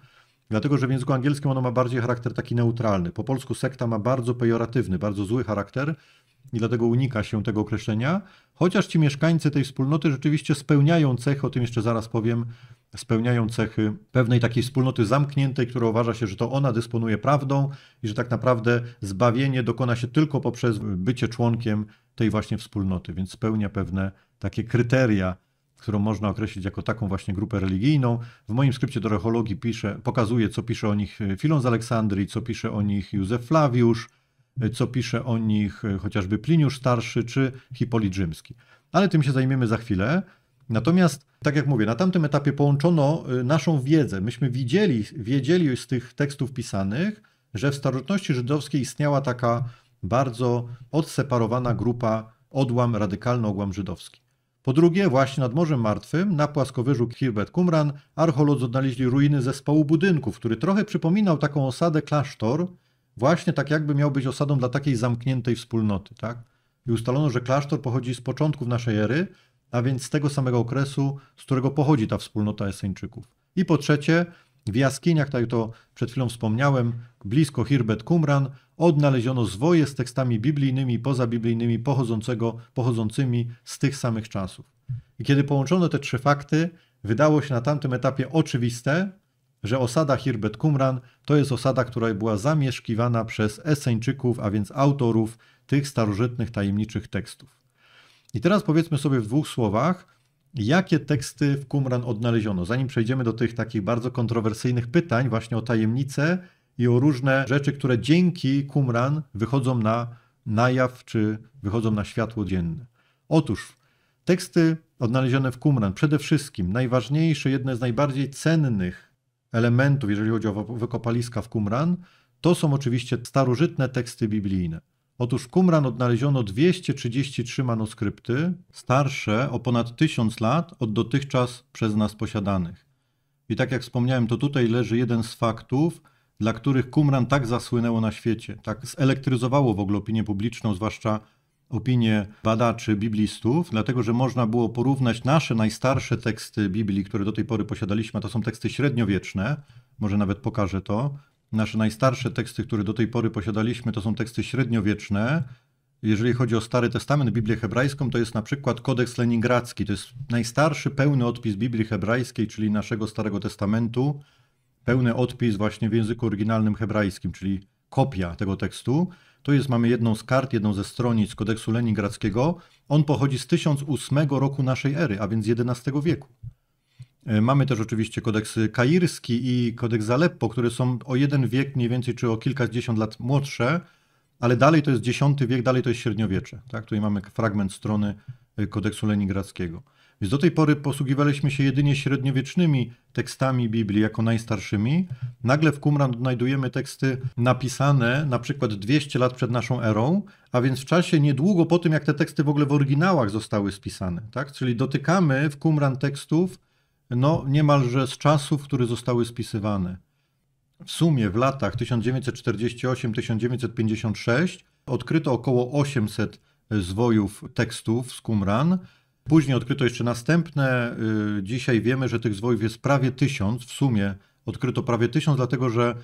dlatego że w języku angielskim ono ma bardziej charakter taki neutralny. Po polsku sekta ma bardzo pejoratywny, bardzo zły charakter i dlatego unika się tego określenia. Chociaż ci mieszkańcy tej wspólnoty rzeczywiście spełniają cechy, o tym jeszcze zaraz powiem, spełniają cechy pewnej takiej wspólnoty zamkniętej, która uważa się, że to ona dysponuje prawdą i że tak naprawdę zbawienie dokona się tylko poprzez bycie członkiem tej właśnie wspólnoty, więc spełnia pewne takie kryteria, którą można określić jako taką właśnie grupę religijną. W moim skrypcie do archeologii pisze, pokazuje, co pisze o nich e, Filon z Aleksandrii, co pisze o nich Józef Flawiusz, e, co pisze o nich e, chociażby Pliniusz Starszy czy Hipolit Rzymski. Ale tym się zajmiemy za chwilę. Natomiast, tak jak mówię, na tamtym etapie połączono y, naszą wiedzę. Myśmy widzieli, wiedzieli z tych tekstów pisanych, że w starożytności żydowskiej istniała taka bardzo odseparowana grupa odłam, radykalny ogłam żydowski. Po drugie, właśnie nad Morzem Martwym, na płaskowyżu Kirbet Kumran, archeolodzy odnaleźli ruiny zespołu budynków, który trochę przypominał taką osadę klasztor, właśnie tak jakby miał być osadą dla takiej zamkniętej wspólnoty. Tak? I ustalono, że klasztor pochodzi z początków naszej ery, a więc z tego samego okresu, z którego pochodzi ta wspólnota Eseńczyków. I po trzecie, w jaskiniach, tak jak to przed chwilą wspomniałem, blisko Hirbet Kumran, odnaleziono zwoje z tekstami biblijnymi i pozabiblijnymi pochodzącego, pochodzącymi z tych samych czasów. I kiedy połączono te trzy fakty, wydało się na tamtym etapie oczywiste, że osada Hirbet Kumran to jest osada, która była zamieszkiwana przez Eseńczyków, a więc autorów tych starożytnych tajemniczych tekstów. I teraz powiedzmy sobie w dwóch słowach, jakie teksty w Qumran odnaleziono, zanim przejdziemy do tych takich bardzo kontrowersyjnych pytań właśnie o tajemnice i o różne rzeczy, które dzięki Qumran wychodzą na, na jaw czy wychodzą na światło dzienne. Otóż teksty odnalezione w Qumran przede wszystkim najważniejsze, jedne z najbardziej cennych elementów, jeżeli chodzi o wykopaliska w Qumran, to są oczywiście starożytne teksty biblijne. Otóż w Qumran odnaleziono 233 manuskrypty, starsze o ponad 1000 lat od dotychczas przez nas posiadanych. I tak jak wspomniałem, to tutaj leży jeden z faktów, dla których Qumran tak zasłynęło na świecie, tak zelektryzowało w ogóle opinię publiczną, zwłaszcza opinię badaczy, biblistów, dlatego że można było porównać nasze najstarsze teksty Biblii, które do tej pory posiadaliśmy, a to są teksty średniowieczne, może nawet pokażę to, nasze najstarsze teksty, które do tej pory posiadaliśmy, to są teksty średniowieczne. Jeżeli chodzi o Stary Testament, Biblię Hebrajską, to jest na przykład Kodeks Leningradzki. To jest najstarszy pełny odpis Biblii Hebrajskiej, czyli naszego Starego Testamentu. Pełny odpis właśnie w języku oryginalnym hebrajskim, czyli kopia tego tekstu. To jest, mamy jedną z kart, jedną ze stronic kodeksu leningradzkiego. On pochodzi z 1008 roku naszej ery, a więc XI wieku. E, mamy też oczywiście kodeks kairski i kodeks Zaleppo, które są o jeden wiek mniej więcej, czy o kilkadziesiąt lat młodsze, ale dalej to jest X wiek, dalej to jest średniowiecze. Tak? Tutaj mamy fragment strony e, kodeksu leningradzkiego. Więc do tej pory posługiwaliśmy się jedynie średniowiecznymi tekstami Biblii jako najstarszymi. Nagle w Qumran znajdujemy teksty napisane na przykład 200 lat przed naszą erą, a więc w czasie niedługo po tym, jak te teksty w ogóle w oryginałach zostały spisane. Tak? Czyli dotykamy w Qumran tekstów no niemalże z czasów, które zostały spisywane. W sumie w latach 1948-1956 odkryto około 800 zwojów tekstów z Qumran. Później odkryto jeszcze następne. Y, dzisiaj wiemy, że tych zwojów jest prawie tysiąc. W sumie odkryto prawie tysiąc, dlatego że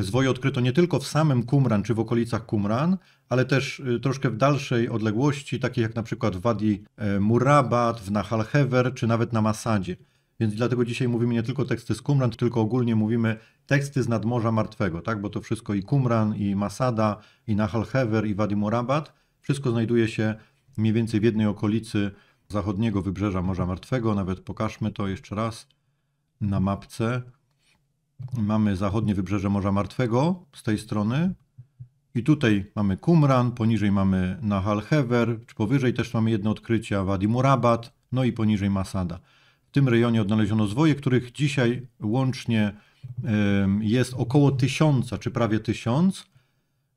zwoje odkryto nie tylko w samym Qumran czy w okolicach Qumran, ale też y, troszkę w dalszej odległości, takich jak na przykład w Wadi e, Murabat, w Nahal Hever, czy nawet na Masadzie. Więc dlatego dzisiaj mówimy nie tylko teksty z Qumran, tylko ogólnie mówimy teksty z nadmorza martwego, tak? Bo to wszystko i Qumran, i Masada, i Nahal Hever, i Wadi Murabat, wszystko znajduje się mniej więcej w jednej okolicy zachodniego wybrzeża Morza Martwego. Nawet pokażmy to jeszcze raz na mapce. Mamy zachodnie wybrzeże Morza Martwego z tej strony. I tutaj mamy Kumran, poniżej mamy Nahal Hever, czy powyżej też mamy jedno odkrycie Wadi Murabat, no i poniżej Masada. W tym rejonie odnaleziono zwoje, których dzisiaj łącznie jest około tysiąca, czy prawie tysiąc.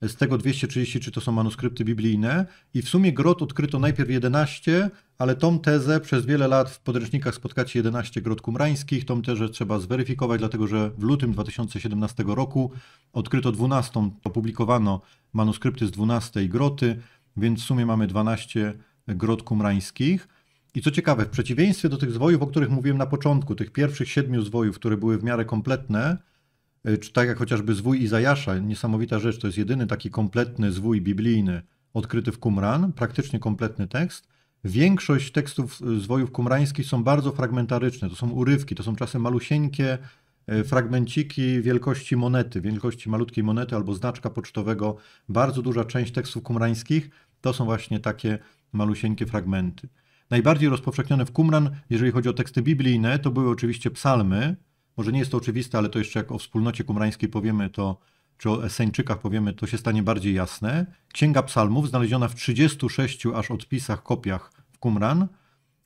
Z tego 233 to są manuskrypty biblijne i w sumie grot odkryto najpierw 11, ale tą tezę przez wiele lat w podręcznikach spotkacie 11 grot kumrańskich. Tą tezę trzeba zweryfikować, dlatego że w lutym 2017 roku odkryto 12, opublikowano manuskrypty z 12 groty, więc w sumie mamy 12 grot kumrańskich. I co ciekawe, w przeciwieństwie do tych zwojów, o których mówiłem na początku, tych pierwszych siedmiu zwojów, które były w miarę kompletne, e, czy tak jak chociażby zwój Izajasza, niesamowita rzecz, to jest jedyny taki kompletny zwój biblijny odkryty w Qumran, praktycznie kompletny tekst. Większość tekstów e, zwojów kumrańskich są bardzo fragmentaryczne, to są urywki, to są czasem malusieńkie e, fragmenciki wielkości monety, wielkości malutkiej monety albo znaczka pocztowego. Bardzo duża część tekstów kumrańskich to są właśnie takie malusieńkie fragmenty. Najbardziej rozpowszechnione w Qumran, jeżeli chodzi o teksty biblijne, to były oczywiście psalmy. Może nie jest to oczywiste, ale to jeszcze jak o wspólnocie kumrańskiej powiemy, to czy o Eseńczykach powiemy, to się stanie bardziej jasne. Księga psalmów znaleziona w 36 aż odpisach, kopiach w Qumran.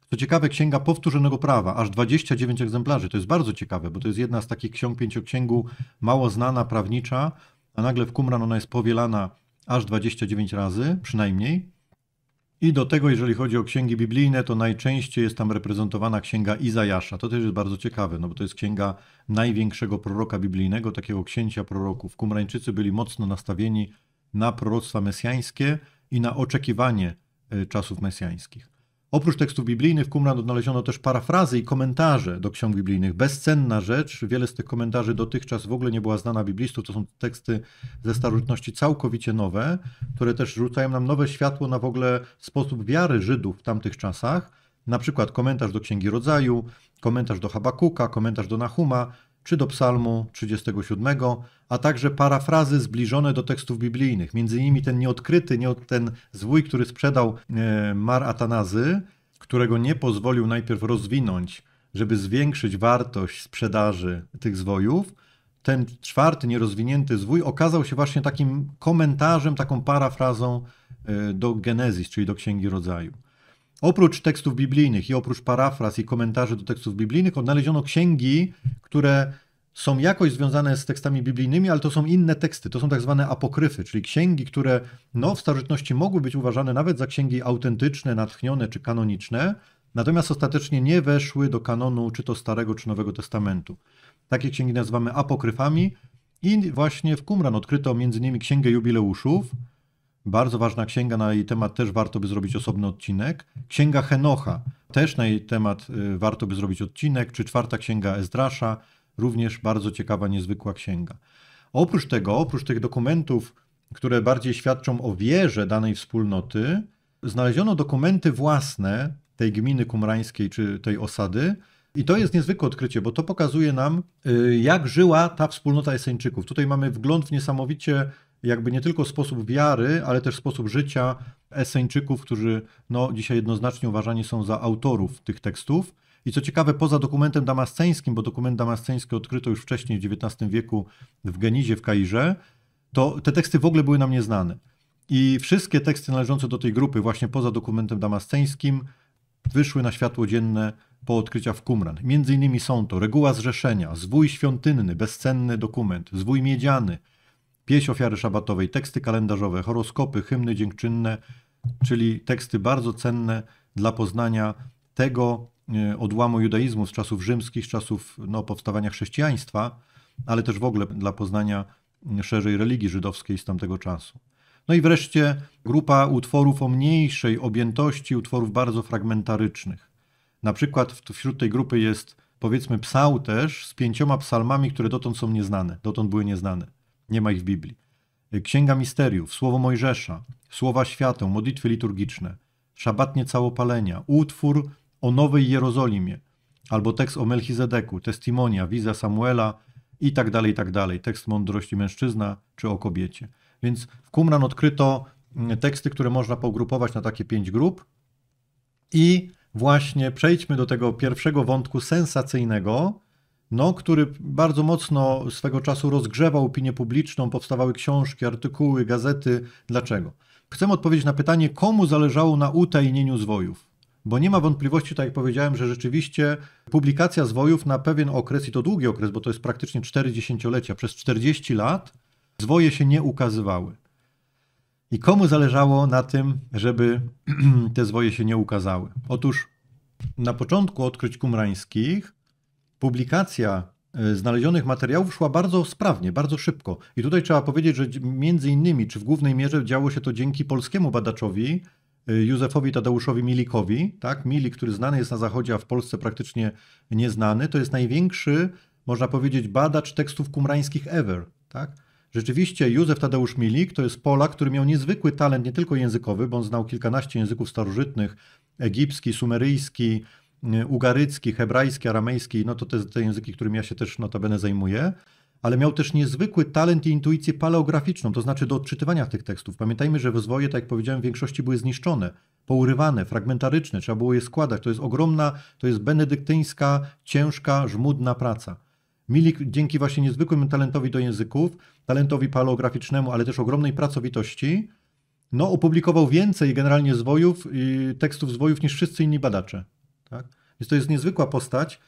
Co ciekawe, księga powtórzonego prawa, aż 29 egzemplarzy. To jest bardzo ciekawe, bo to jest jedna z takich ksiąg pięcioksięgu, mało znana, prawnicza, a nagle w Qumran ona jest powielana aż 29 razy przynajmniej. I do tego, jeżeli chodzi o księgi biblijne, to najczęściej jest tam reprezentowana księga Izajasza. To też jest bardzo ciekawe, no bo to jest księga największego proroka biblijnego, takiego księcia proroków. Kumrańczycy byli mocno nastawieni na proroctwa mesjańskie i na oczekiwanie e, czasów mesjańskich. Oprócz tekstów biblijnych w Qumran odnaleziono też parafrazy i komentarze do ksiąg biblijnych. Bezcenna rzecz, wiele z tych komentarzy dotychczas w ogóle nie była znana biblistów, to są teksty ze starożytności całkowicie nowe, które też rzucają nam nowe światło na w ogóle sposób wiary Żydów w tamtych czasach. Na przykład komentarz do Księgi Rodzaju, komentarz do Habakuka, komentarz do Nahuma, czy do Psalmu 37, a także parafrazy zbliżone do tekstów biblijnych. Między innymi ten nieodkryty, ten zwój, który sprzedał e, Mar Atanazy, którego nie pozwolił najpierw rozwinąć, żeby zwiększyć wartość sprzedaży tych zwojów. Ten czwarty nierozwinięty zwój okazał się właśnie takim komentarzem, taką parafrazą e, do Genezis, czyli do Księgi Rodzaju. Oprócz tekstów biblijnych i oprócz parafraz i komentarzy do tekstów biblijnych odnaleziono księgi, które są jakoś związane z tekstami biblijnymi, ale to są inne teksty, to są tak zwane apokryfy, czyli księgi, które no, w starożytności mogły być uważane nawet za księgi autentyczne, natchnione czy kanoniczne, natomiast ostatecznie nie weszły do kanonu czy to Starego czy Nowego Testamentu. Takie księgi nazywamy apokryfami i właśnie w Qumran odkryto m.in. Księgę Jubileuszów, bardzo ważna księga, na jej temat też warto by zrobić osobny odcinek. Księga Henocha, też na jej temat y, warto by zrobić odcinek, czy czwarta księga Ezdrasza, również bardzo ciekawa, niezwykła księga. Oprócz tego, oprócz tych dokumentów, które bardziej świadczą o wierze danej wspólnoty, znaleziono dokumenty własne tej gminy kumrańskiej czy tej osady. I to jest niezwykłe odkrycie, bo to pokazuje nam, y, jak żyła ta wspólnota Eseńczyków. Tutaj mamy wgląd w niesamowicie jakby nie tylko sposób wiary, ale też sposób życia Eseńczyków, którzy no, dzisiaj jednoznacznie uważani są za autorów tych tekstów. I co ciekawe, poza dokumentem damasceńskim, bo dokument damasceński odkryto już wcześniej w XIX wieku w Genizie w Kairze, to te teksty w ogóle były nam nieznane. I wszystkie teksty należące do tej grupy, właśnie poza dokumentem damasceńskim, wyszły na światło dzienne po odkryciach w Qumran. Między innymi są to reguła zrzeszenia, zwój świątynny, bezcenny dokument, zwój miedziany, pieśń ofiary szabatowej, teksty kalendarzowe, horoskopy, hymny dziękczynne, czyli teksty bardzo cenne dla poznania tego e, odłamu judaizmu z czasów rzymskich, z czasów no, powstawania chrześcijaństwa, ale też w ogóle dla poznania szerzej religii żydowskiej z tamtego czasu. No i wreszcie grupa utworów o mniejszej objętości, utworów bardzo fragmentarycznych. Na przykład wśród tej grupy jest powiedzmy psał też z pięcioma psalmami, które dotąd są nieznane, dotąd były nieznane. Nie ma ich w Biblii. Księga Misteriów, Słowo Mojżesza, Słowa Światę, modlitwy liturgiczne, szabatnie całopalenia, utwór o Nowej Jerozolimie, albo tekst o Melchizedeku, testimonia, wiza Samuela i tak dalej, i tak dalej. Tekst mądrości mężczyzna czy o kobiecie. Więc w Qumran odkryto mm, teksty, które można pogrupować na takie pięć grup. I właśnie przejdźmy do tego pierwszego wątku sensacyjnego, no, który bardzo mocno swego czasu rozgrzewał opinię publiczną, powstawały książki, artykuły, gazety. Dlaczego? Chcę odpowiedzieć na pytanie, komu zależało na utajnieniu zwojów. Bo nie ma wątpliwości, tak jak powiedziałem, że rzeczywiście publikacja zwojów na pewien okres, i to długi okres, bo to jest praktycznie 4 dziesięciolecia, przez 40 lat zwoje się nie ukazywały. I komu zależało na tym, żeby *clears throat* te zwoje się nie ukazały? Otóż na początku odkryć kumrańskich publikacja e, znalezionych materiałów szła bardzo sprawnie, bardzo szybko. I tutaj trzeba powiedzieć, że między innymi, czy w głównej mierze działo się to dzięki polskiemu badaczowi, e, Józefowi Tadeuszowi Milikowi, tak? Milik, który znany jest na Zachodzie, a w Polsce praktycznie nieznany, to jest największy, można powiedzieć, badacz tekstów kumrańskich ever, tak? Rzeczywiście Józef Tadeusz Milik to jest Polak, który miał niezwykły talent nie tylko językowy, bo on znał kilkanaście języków starożytnych, egipski, sumeryjski, Y, ugarycki, hebrajski, aramejski, no to te, te języki, którymi ja się też notabene zajmuję, ale miał też niezwykły talent i intuicję paleograficzną, to znaczy do odczytywania tych tekstów. Pamiętajmy, że wyzwoje, tak jak powiedziałem, w większości były zniszczone, pourywane, fragmentaryczne, trzeba było je składać. To jest ogromna, to jest benedyktyńska, ciężka, żmudna praca. Milik dzięki właśnie niezwykłym talentowi do języków, talentowi paleograficznemu, ale też ogromnej pracowitości, no, opublikował więcej generalnie zwojów, tekstów zwojów niż wszyscy inni badacze. Tak? Więc to jest niezwykła postać.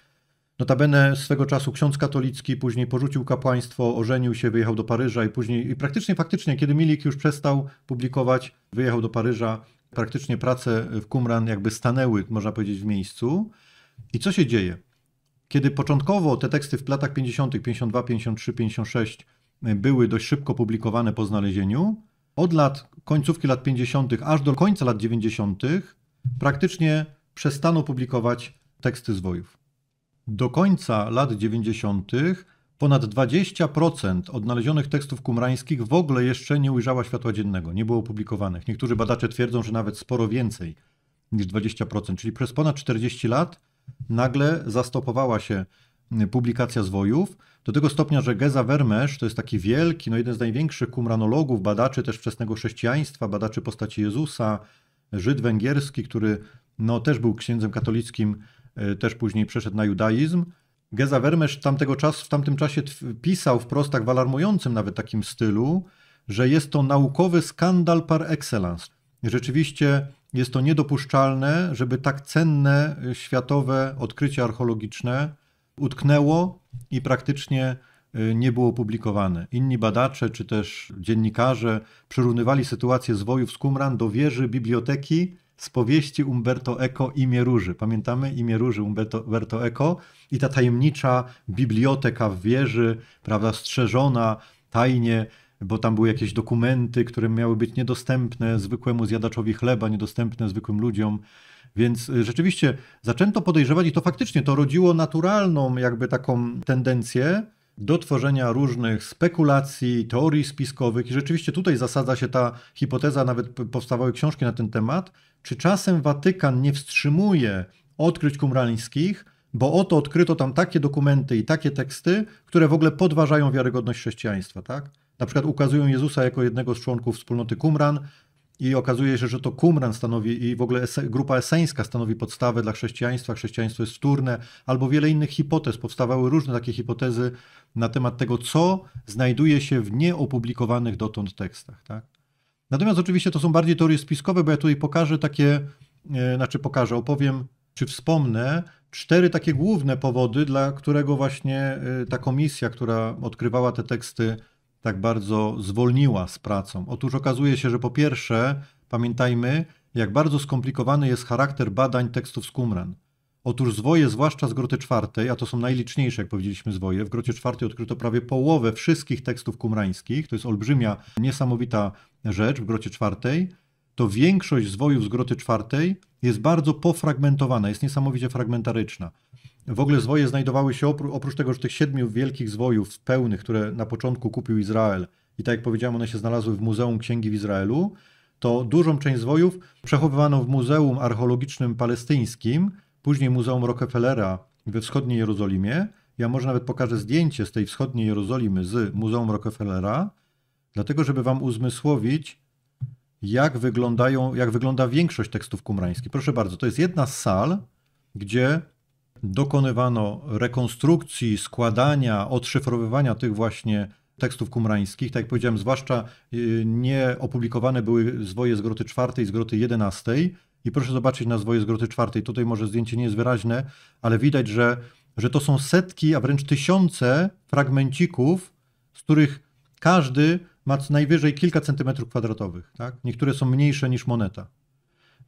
Notabene swego czasu ksiądz katolicki, później porzucił kapłaństwo, ożenił się, wyjechał do Paryża i później, i praktycznie faktycznie, kiedy Milik już przestał publikować, wyjechał do Paryża, praktycznie prace w Kumran jakby stanęły, można powiedzieć, w miejscu. I co się dzieje? Kiedy początkowo te teksty w latach 50., 52, 53, 56 były dość szybko publikowane po znalezieniu, od lat końcówki lat 50. aż do końca lat 90. praktycznie przestano publikować teksty zwojów. Do końca lat 90. ponad 20% odnalezionych tekstów kumrańskich w ogóle jeszcze nie ujrzała światła dziennego, nie było publikowanych. Niektórzy badacze twierdzą, że nawet sporo więcej niż 20%, czyli przez ponad 40 lat nagle zastopowała się publikacja zwojów, do tego stopnia, że Geza Wermesz to jest taki wielki, no jeden z największych kumranologów, badaczy też wczesnego chrześcijaństwa, badaczy postaci Jezusa, Żyd węgierski, który no też był księdzem katolickim, e, też później przeszedł na judaizm. Geza Wermesz tamtego czasu, w tamtym czasie pisał wprost tak w alarmującym nawet takim stylu, że jest to naukowy skandal par excellence. Rzeczywiście jest to niedopuszczalne, żeby tak cenne e, światowe odkrycie archeologiczne utknęło i praktycznie Y, nie było publikowane. Inni badacze czy też dziennikarze przyrównywali sytuację zwojów z Qumran do wieży biblioteki z powieści Umberto Eco Imię Róży. Pamiętamy Imię Róży Umberto, Umberto Eco i ta tajemnicza biblioteka w wieży, prawda, strzeżona tajnie, bo tam były jakieś dokumenty, które miały być niedostępne zwykłemu zjadaczowi chleba, niedostępne zwykłym ludziom. Więc y, rzeczywiście zaczęto podejrzewać i to faktycznie to rodziło naturalną jakby taką tendencję, do tworzenia różnych spekulacji, teorii spiskowych. I rzeczywiście tutaj zasadza się ta hipoteza, nawet powstawały książki na ten temat. Czy czasem Watykan nie wstrzymuje odkryć kumrańskich, bo oto odkryto tam takie dokumenty i takie teksty, które w ogóle podważają wiarygodność chrześcijaństwa, tak? Na przykład ukazują Jezusa jako jednego z członków wspólnoty Kumran, i okazuje się, że to Qumran stanowi i w ogóle grupa eseńska stanowi podstawę dla chrześcijaństwa, chrześcijaństwo jest wtórne, albo wiele innych hipotez. Powstawały różne takie hipotezy na temat tego, co znajduje się w nieopublikowanych dotąd tekstach. Tak? Natomiast oczywiście to są bardziej teorie spiskowe, bo ja tutaj pokażę takie, e, znaczy pokażę, opowiem czy wspomnę cztery takie główne powody, dla którego właśnie e, ta komisja, która odkrywała te teksty, tak bardzo zwolniła z pracą? Otóż okazuje się, że po pierwsze, pamiętajmy, jak bardzo skomplikowany jest charakter badań tekstów z Qumran. Otóż zwoje, zwłaszcza z groty czwartej, a to są najliczniejsze, jak powiedzieliśmy, zwoje, w grocie czwartej odkryto prawie połowę wszystkich tekstów kumrańskich, to jest olbrzymia, niesamowita rzecz w grocie czwartej, to większość zwojów z groty czwartej jest bardzo pofragmentowana, jest niesamowicie fragmentaryczna. W ogóle zwoje znajdowały się oprócz tego, że tych siedmiu wielkich zwojów pełnych, które na początku kupił Izrael, i tak jak powiedziałem, one się znalazły w Muzeum Księgi w Izraelu, to dużą część zwojów przechowywano w Muzeum Archeologicznym Palestyńskim, później Muzeum Rockefellera we wschodniej Jerozolimie. Ja może nawet pokażę zdjęcie z tej wschodniej Jerozolimy z Muzeum Rockefellera, dlatego żeby wam uzmysłowić, jak, wyglądają, jak wygląda większość tekstów kumrańskich. Proszę bardzo, to jest jedna z sal, gdzie dokonywano rekonstrukcji, składania, odszyfrowywania tych właśnie tekstów kumrańskich. Tak jak powiedziałem, zwłaszcza y, nie opublikowane były zwoje z groty czwartej i z groty jedenastej. I proszę zobaczyć na zwoje z groty czwartej. Tutaj może zdjęcie nie jest wyraźne, ale widać, że, że to są setki, a wręcz tysiące fragmencików, z których każdy ma najwyżej kilka centymetrów kwadratowych. Tak? Niektóre są mniejsze niż moneta.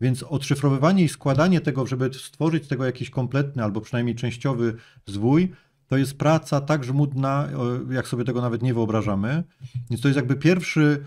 Więc odszyfrowywanie i składanie tego, żeby stworzyć tego jakiś kompletny albo przynajmniej częściowy zwój, to jest praca tak żmudna, jak sobie tego nawet nie wyobrażamy. Więc to jest jakby pierwszy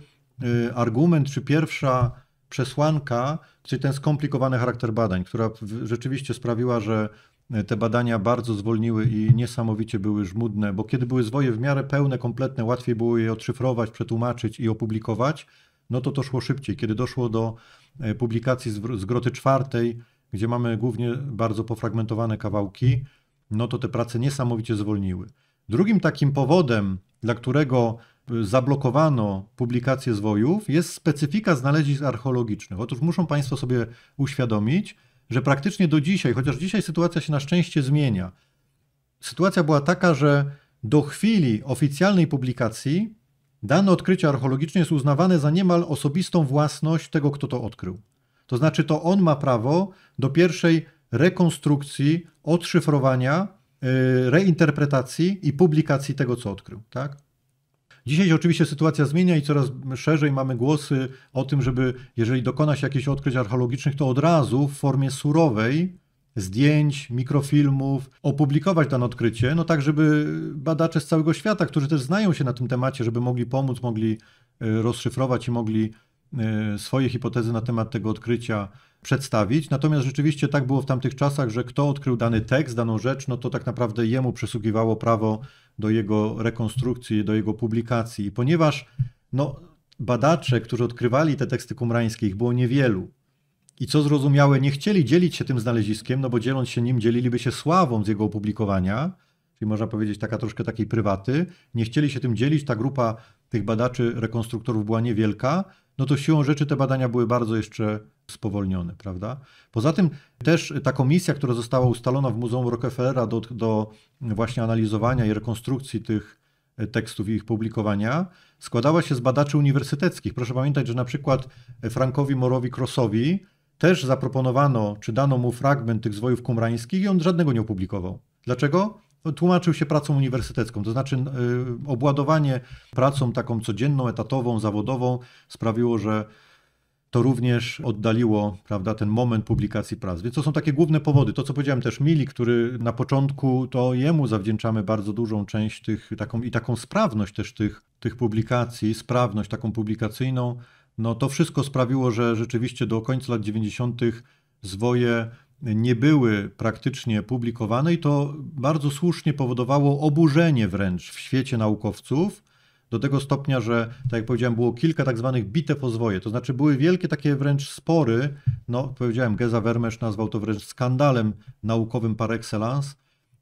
y, argument, czy pierwsza przesłanka, czyli ten skomplikowany charakter badań, która rzeczywiście sprawiła, że y, te badania bardzo zwolniły i niesamowicie były żmudne, bo kiedy były zwoje w miarę pełne, kompletne, łatwiej było je odszyfrować, przetłumaczyć i opublikować, no to to szło szybciej. Kiedy doszło do E, publikacji z groty czwartej, gdzie mamy głównie bardzo pofragmentowane kawałki, no to te prace niesamowicie zwolniły. Drugim takim powodem, dla którego e, zablokowano publikację zwojów, jest specyfika znalezisk archeologicznych. Otóż muszą Państwo sobie uświadomić, że praktycznie do dzisiaj, chociaż dzisiaj sytuacja się na szczęście zmienia, sytuacja była taka, że do chwili oficjalnej publikacji Dane odkrycie archeologiczne jest uznawane za niemal osobistą własność tego, kto to odkrył. To znaczy, to on ma prawo do pierwszej rekonstrukcji, odszyfrowania, y, reinterpretacji i publikacji tego, co odkrył. Tak? Dzisiaj się oczywiście sytuacja zmienia i coraz szerzej mamy głosy o tym, żeby jeżeli dokona się jakichś odkryć archeologicznych, to od razu w formie surowej zdjęć, mikrofilmów, opublikować dane odkrycie, no tak, żeby badacze z całego świata, którzy też znają się na tym temacie, żeby mogli pomóc, mogli e, rozszyfrować i mogli e, swoje hipotezy na temat tego odkrycia przedstawić. Natomiast rzeczywiście tak było w tamtych czasach, że kto odkrył dany tekst, daną rzecz, no to tak naprawdę jemu przysługiwało prawo do jego rekonstrukcji, do jego publikacji. I ponieważ no, badacze, którzy odkrywali te teksty kumrańskie, ich było niewielu, i co zrozumiałe, nie chcieli dzielić się tym znaleziskiem, no bo dzieląc się nim, dzieliliby się sławą z jego opublikowania, czyli można powiedzieć taka troszkę takiej prywaty. Nie chcieli się tym dzielić, ta grupa tych badaczy, rekonstruktorów była niewielka, no to siłą rzeczy te badania były bardzo jeszcze spowolnione, prawda? Poza tym też ta komisja, która została ustalona w Muzeum Rockefellera do, do właśnie analizowania i rekonstrukcji tych e, tekstów i ich publikowania, składała się z badaczy uniwersyteckich. Proszę pamiętać, że na przykład e, Frankowi Morowi Crossowi też zaproponowano, czy dano mu fragment tych zwojów kumrańskich i on żadnego nie opublikował. Dlaczego? No, tłumaczył się pracą uniwersytecką, to znaczy yy, obładowanie pracą taką codzienną, etatową, zawodową sprawiło, że to również oddaliło prawda, ten moment publikacji prac. Więc to są takie główne powody. To, co powiedziałem też Mili, który na początku, to jemu zawdzięczamy bardzo dużą część tych, taką, i taką sprawność też tych, tych publikacji, sprawność taką publikacyjną, no to wszystko sprawiło, że rzeczywiście do końca lat 90. zwoje nie były praktycznie publikowane i to bardzo słusznie powodowało oburzenie wręcz w świecie naukowców, do tego stopnia, że, tak jak powiedziałem, było kilka tak zwanych bitew o zwoje, to znaczy były wielkie takie wręcz spory, no powiedziałem, Geza Wermesz nazwał to wręcz skandalem naukowym par excellence,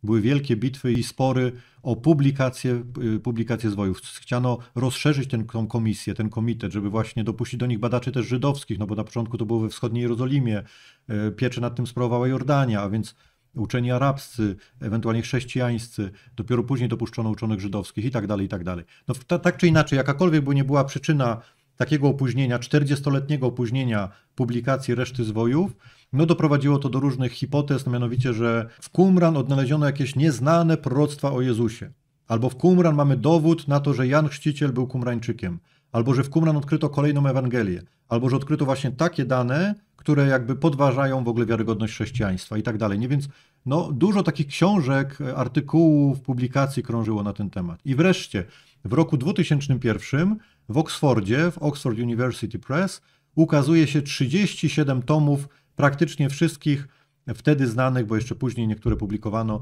były wielkie bitwy i spory o publikację, y, publikację zwojów. Chciano rozszerzyć tę komisję, ten komitet, żeby właśnie dopuścić do nich badaczy też żydowskich, no bo na początku to było we wschodniej Jerozolimie, e, pieczę nad tym sprawowała Jordania, a więc uczeni arabscy, ewentualnie chrześcijańscy, dopiero później dopuszczono uczonych żydowskich i tak dalej, i tak dalej. No ta, tak czy inaczej, jakakolwiek by nie była przyczyna takiego opóźnienia, 40-letniego opóźnienia publikacji reszty zwojów, no doprowadziło to do różnych hipotez, no, mianowicie, że w Qumran odnaleziono jakieś nieznane proroctwa o Jezusie. Albo w Qumran mamy dowód na to, że Jan Chrzciciel był Kumrańczykiem. Albo że w Qumran odkryto kolejną Ewangelię. Albo że odkryto właśnie takie dane, które jakby podważają w ogóle wiarygodność chrześcijaństwa i tak dalej. Nie więc no, dużo takich książek, e, artykułów, publikacji krążyło na ten temat. I wreszcie w roku 2001 w Oksfordzie, w Oxford University Press, ukazuje się 37 tomów praktycznie wszystkich wtedy znanych, bo jeszcze później niektóre publikowano,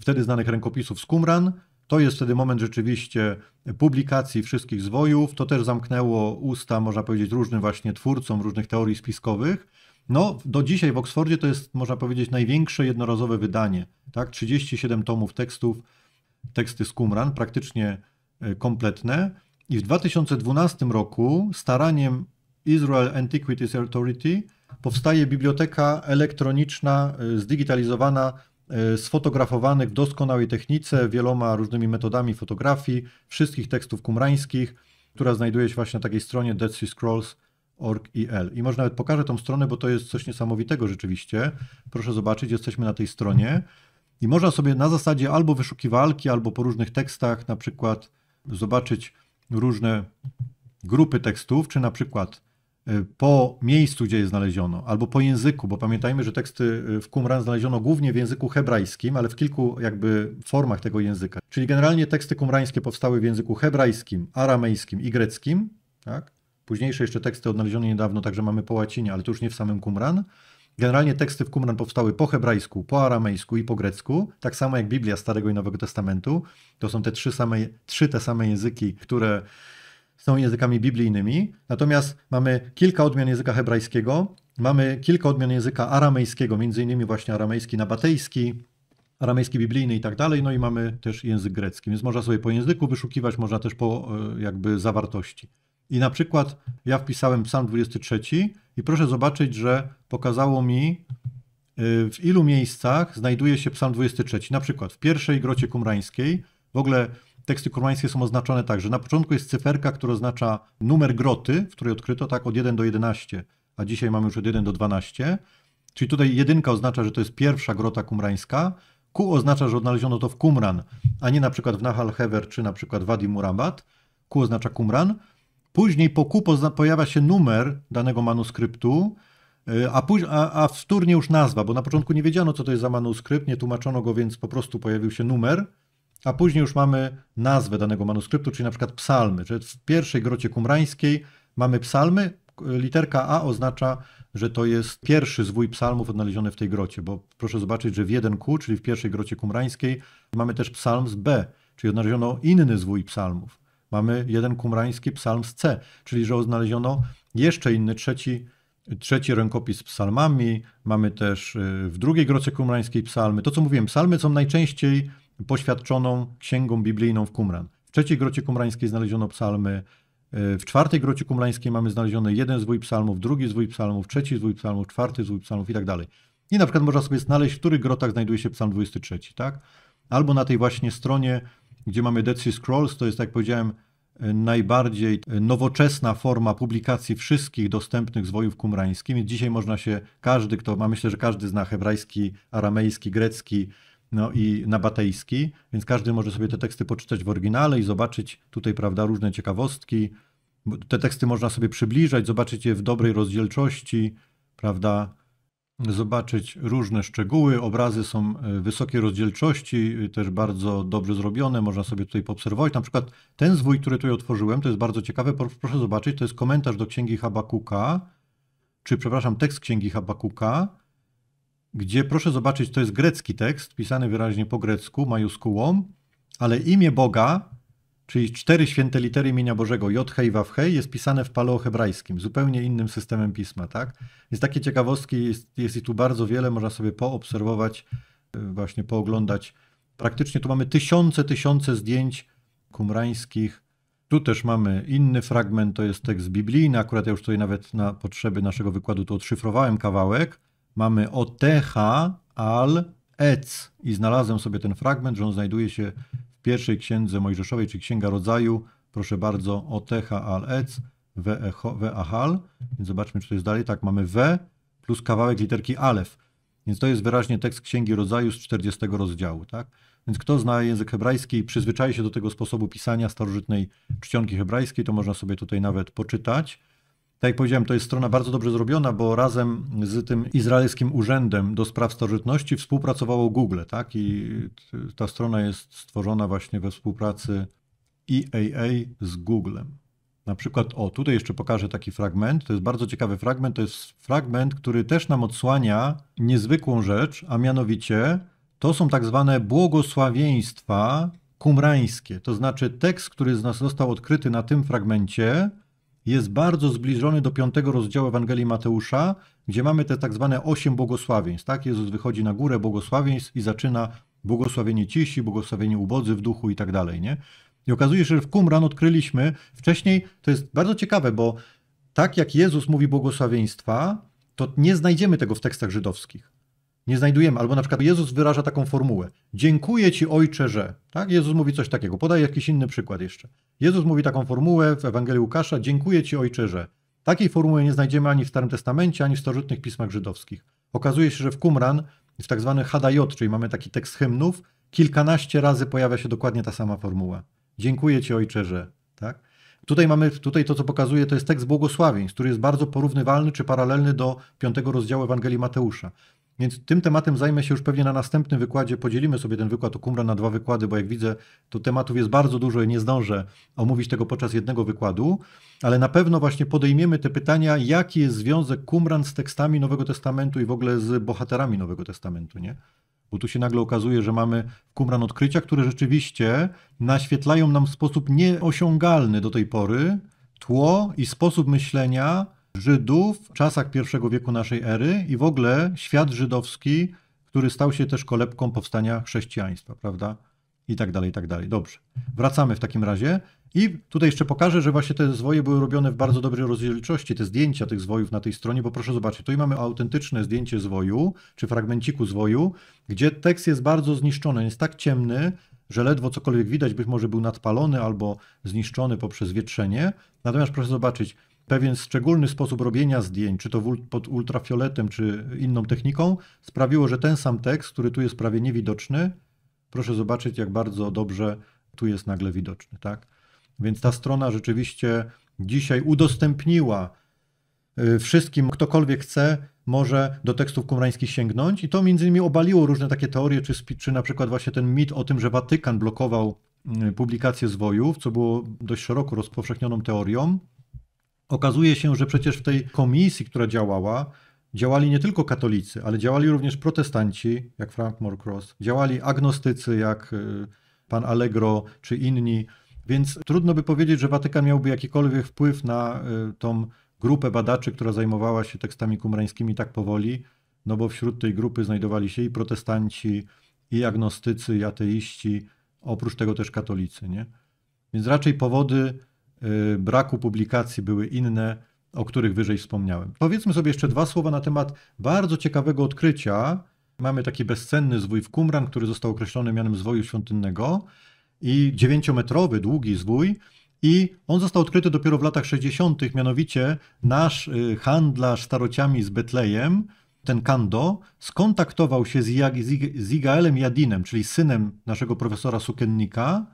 wtedy znanych rękopisów z Qumran. To jest wtedy moment rzeczywiście publikacji wszystkich zwojów. To też zamknęło usta, można powiedzieć, różnym właśnie twórcom różnych teorii spiskowych. No, do dzisiaj w Oksfordzie to jest, można powiedzieć, największe jednorazowe wydanie. Tak? 37 tomów tekstów, teksty z Qumran, praktycznie e, kompletne. I w 2012 roku staraniem Israel Antiquities Authority powstaje biblioteka elektroniczna, y, zdigitalizowana, y, sfotografowanych w doskonałej technice, wieloma różnymi metodami fotografii, wszystkich tekstów kumrańskich, która znajduje się właśnie na takiej stronie Dead Sea Scrolls. I może nawet pokażę tą stronę, bo to jest coś niesamowitego rzeczywiście. Proszę zobaczyć, jesteśmy na tej stronie. I można sobie na zasadzie albo wyszukiwalki, albo po różnych tekstach, na przykład zobaczyć różne grupy tekstów, czy na przykład Y, po miejscu, gdzie je znaleziono, albo po języku, bo pamiętajmy, że teksty y, w Qumran znaleziono głównie w języku hebrajskim, ale w kilku jakby formach tego języka. Czyli generalnie teksty kumrańskie powstały w języku hebrajskim, aramejskim i greckim, tak? Późniejsze jeszcze teksty odnalezione niedawno, także mamy po łacinie, ale to już nie w samym Qumran. Generalnie teksty w Qumran powstały po hebrajsku, po aramejsku i po grecku, tak samo jak Biblia Starego i Nowego Testamentu. To są te trzy, same, trzy te same języki, które są językami biblijnymi, natomiast mamy kilka odmian języka hebrajskiego, mamy kilka odmian języka aramejskiego, między innymi właśnie aramejski nabatejski, aramejski biblijny i tak dalej, no i mamy też język grecki, więc można sobie po języku wyszukiwać, można też po e, jakby zawartości. I na przykład ja wpisałem psalm 23 i proszę zobaczyć, że pokazało mi e, w ilu miejscach znajduje się psalm 23, na przykład w pierwszej grocie kumrańskiej, w ogóle teksty kurmańskie są oznaczone tak, że na początku jest cyferka, która oznacza numer groty, w której odkryto tak od 1 do 11, a dzisiaj mamy już od 1 do 12. Czyli tutaj jedynka oznacza, że to jest pierwsza grota kumrańska. Q oznacza, że odnaleziono to w Kumran, a nie na przykład w Nahal Hever czy na przykład Wadi Murabat. Q oznacza Kumran. Później po Q pojawia się numer danego manuskryptu, y, a, później, a, a wtórnie już nazwa, bo na początku nie wiedziano, co to jest za manuskrypt, nie tłumaczono go, więc po prostu pojawił się numer a później już mamy nazwę danego manuskryptu, czyli na przykład psalmy. Czyli w pierwszej grocie kumrańskiej mamy psalmy, literka A oznacza, że to jest pierwszy zwój psalmów odnaleziony w tej grocie, bo proszę zobaczyć, że w 1Q, czyli w pierwszej grocie kumrańskiej, mamy też psalm z B, czyli odnaleziono inny zwój psalmów. Mamy jeden kumrański psalm z C, czyli że odnaleziono jeszcze inny, trzeci, trzeci rękopis z psalmami. Mamy też y, w drugiej grocie kumrańskiej psalmy. To, co mówiłem, psalmy są najczęściej poświadczoną księgą biblijną w Kumran. W trzeciej grocie kumrańskiej znaleziono psalmy, e, w czwartej grocie kumrańskiej mamy znaleziony jeden zwój psalmów, drugi zwój psalmów, trzeci zwój psalmów, czwarty zwój psalmów i tak dalej. I na przykład można sobie znaleźć, w których grotach znajduje się psalm 23, tak? Albo na tej właśnie stronie, gdzie mamy Dead Sea Scrolls, to jest, tak jak powiedziałem, e, najbardziej e, nowoczesna forma publikacji wszystkich dostępnych zwojów kumrańskich. dzisiaj można się, każdy, kto ma, myślę, że każdy zna hebrajski, aramejski, grecki, no i nabatejski, więc każdy może sobie te teksty poczytać w oryginale i zobaczyć tutaj, prawda, różne ciekawostki. Te teksty można sobie przybliżać, zobaczyć je w dobrej rozdzielczości, prawda, zobaczyć różne szczegóły. Obrazy są e, wysokiej rozdzielczości, y, też bardzo dobrze zrobione, można sobie tutaj poobserwować. Na przykład ten zwój, który tutaj otworzyłem, to jest bardzo ciekawe, proszę zobaczyć, to jest komentarz do księgi Habakuka, czy przepraszam, tekst księgi Habakuka, gdzie proszę zobaczyć, to jest grecki tekst, pisany wyraźnie po grecku, majuskułą, ale imię Boga, czyli cztery święte litery imienia Bożego, J, Hej, Waw, Hej, jest pisane w paleohebrajskim, zupełnie innym systemem pisma, tak? Więc takie ciekawostki jest, jest i tu bardzo wiele, można sobie poobserwować, e, właśnie pooglądać. Praktycznie tu mamy tysiące, tysiące zdjęć kumrańskich, tu też mamy inny fragment, to jest tekst biblijny. Akurat ja już tutaj nawet na potrzeby naszego wykładu to odszyfrowałem kawałek mamy Otecha al ec. I znalazłem sobie ten fragment, że on znajduje się w pierwszej księdze Mojżeszowej, czy Księga Rodzaju. Proszę bardzo, Otecha al ec, veahal. Więc zobaczmy, czy to jest dalej. Tak, mamy W plus kawałek literki alef. Więc to jest wyraźnie tekst Księgi Rodzaju z 40 rozdziału. Tak? Więc kto zna język hebrajski i przyzwyczai się do tego sposobu pisania starożytnej czcionki hebrajskiej, to można sobie tutaj nawet poczytać. Tak jak powiedziałem, to jest strona bardzo dobrze zrobiona, bo razem z tym izraelskim urzędem do spraw starożytności współpracowało Google, tak? I ta strona jest stworzona właśnie we współpracy EAA z Googlem. Na przykład, o, tutaj jeszcze pokażę taki fragment. To jest bardzo ciekawy fragment. To jest fragment, który też nam odsłania niezwykłą rzecz, a mianowicie to są tak zwane błogosławieństwa kumrańskie. To znaczy tekst, który z nas został odkryty na tym fragmencie, jest bardzo zbliżony do piątego rozdziału Ewangelii Mateusza, gdzie mamy te tak zwane osiem błogosławieństw. Tak? Jezus wychodzi na górę błogosławieństw i zaczyna błogosławienie cisi, błogosławienie ubodzy w duchu i tak dalej. Nie? I okazuje się, że w Qumran odkryliśmy wcześniej, to jest bardzo ciekawe, bo tak jak Jezus mówi błogosławieństwa, to nie znajdziemy tego w tekstach żydowskich nie znajdujemy. Albo na przykład Jezus wyraża taką formułę. Dziękuję Ci Ojcze, że. Tak? Jezus mówi coś takiego. Podaj jakiś inny przykład jeszcze. Jezus mówi taką formułę w Ewangelii Łukasza. Dziękuję Ci Ojcze, że. Takiej formuły nie znajdziemy ani w Starym Testamencie, ani w starożytnych pismach żydowskich. Okazuje się, że w Qumran, w tak zwany Hadajot, czyli mamy taki tekst hymnów, kilkanaście razy pojawia się dokładnie ta sama formuła. Dziękuję Ci Ojcze, że. Tak? Tutaj mamy, tutaj to co pokazuje, to jest tekst błogosławień, który jest bardzo porównywalny czy paralelny do piątego rozdziału Ewangelii Mateusza. Więc tym tematem zajmę się już pewnie na następnym wykładzie. Podzielimy sobie ten wykład o Kumra na dwa wykłady, bo jak widzę, to tematów jest bardzo dużo i nie zdążę omówić tego podczas jednego wykładu. Ale na pewno właśnie podejmiemy te pytania, jaki jest związek Kumran z tekstami Nowego Testamentu i w ogóle z bohaterami Nowego Testamentu, nie? Bo tu się nagle okazuje, że mamy w Kumran odkrycia, które rzeczywiście naświetlają nam w sposób nieosiągalny do tej pory tło i sposób myślenia Żydów w czasach I wieku naszej ery i w ogóle świat żydowski, który stał się też kolebką powstania chrześcijaństwa, prawda? I tak dalej, i tak dalej. Dobrze. Wracamy w takim razie. I tutaj jeszcze pokażę, że właśnie te zwoje były robione w bardzo dobrej rozdzielczości, te zdjęcia tych zwojów na tej stronie, bo proszę zobaczyć, Tutaj mamy autentyczne zdjęcie zwoju, czy fragmenciku zwoju, gdzie tekst jest bardzo zniszczony, jest tak ciemny, że ledwo cokolwiek widać, być może był nadpalony albo zniszczony poprzez wietrzenie. Natomiast proszę zobaczyć, pewien szczególny sposób robienia zdjęć, czy to pod ultrafioletem, czy inną techniką, sprawiło, że ten sam tekst, który tu jest prawie niewidoczny, proszę zobaczyć, jak bardzo dobrze tu jest nagle widoczny. Tak? Więc ta strona rzeczywiście dzisiaj udostępniła y, wszystkim, ktokolwiek chce, może do tekstów kumrańskich sięgnąć. I to między innymi obaliło różne takie teorie, czy, czy na przykład właśnie ten mit o tym, że Watykan blokował y, publikację zwojów, co było dość szeroko rozpowszechnioną teorią. Okazuje się, że przecież w tej komisji, która działała, działali nie tylko katolicy, ale działali również protestanci, jak Frank Morcross, działali agnostycy, jak y, pan Allegro czy inni. Więc trudno by powiedzieć, że Watykan miałby jakikolwiek wpływ na y, tą grupę badaczy, która zajmowała się tekstami kumrańskimi tak powoli, no bo wśród tej grupy znajdowali się i protestanci, i agnostycy, i ateiści, oprócz tego też katolicy. Nie? Więc raczej powody Y, braku publikacji były inne, o których wyżej wspomniałem. Powiedzmy sobie jeszcze dwa słowa na temat bardzo ciekawego odkrycia. Mamy taki bezcenny zwój w Kumran, który został określony mianem zwoju świątynnego i dziewięciometrowy, długi zwój. I on został odkryty dopiero w latach 60., mianowicie nasz y, handlarz starociami z Betlejem, ten Kando, skontaktował się z, Igaelem Jadinem, czyli synem naszego profesora Sukennika,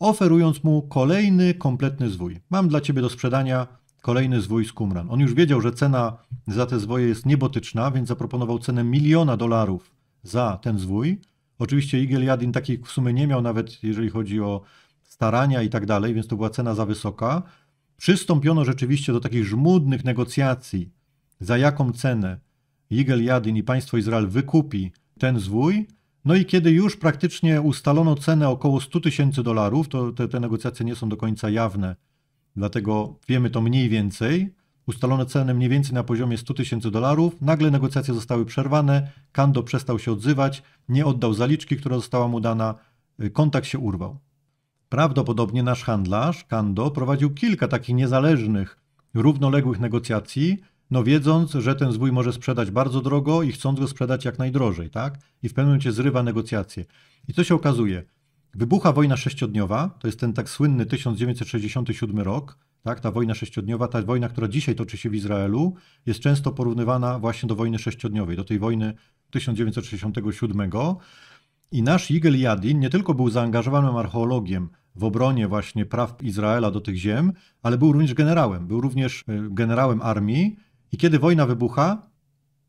oferując mu kolejny kompletny zwój. Mam dla ciebie do sprzedania kolejny zwój z Kumran. On już wiedział, że cena za te zwoje jest niebotyczna, więc zaproponował cenę miliona dolarów za ten zwój. Oczywiście Igel Jadin takich w sumie nie miał, nawet jeżeli chodzi o starania i tak dalej, więc to była cena za wysoka. Przystąpiono rzeczywiście do takich żmudnych negocjacji, za jaką cenę Igel Jadin i państwo Izrael wykupi ten zwój. No i kiedy już praktycznie ustalono cenę około 100 tysięcy dolarów, to te, te, negocjacje nie są do końca jawne, dlatego wiemy to mniej więcej. Ustalono cenę mniej więcej na poziomie 100 tysięcy dolarów. Nagle negocjacje zostały przerwane, Kando przestał się odzywać, nie oddał zaliczki, która została mu dana, kontakt się urwał. Prawdopodobnie nasz handlarz, Kando, prowadził kilka takich niezależnych, równoległych negocjacji, no wiedząc, że ten zwój może sprzedać bardzo drogo i chcąc go sprzedać jak najdrożej, tak? I w pewnym momencie zrywa negocjacje. I co się okazuje? Wybucha wojna sześciodniowa, to jest ten tak słynny 1967 rok, tak? Ta wojna sześciodniowa, ta wojna, która dzisiaj toczy się w Izraelu, jest często porównywana właśnie do wojny sześciodniowej, do tej wojny 1967. I nasz Jigel Jadin nie tylko był zaangażowanym archeologiem w obronie właśnie praw Izraela do tych ziem, ale był również generałem. Był również e, generałem armii i kiedy wojna wybucha,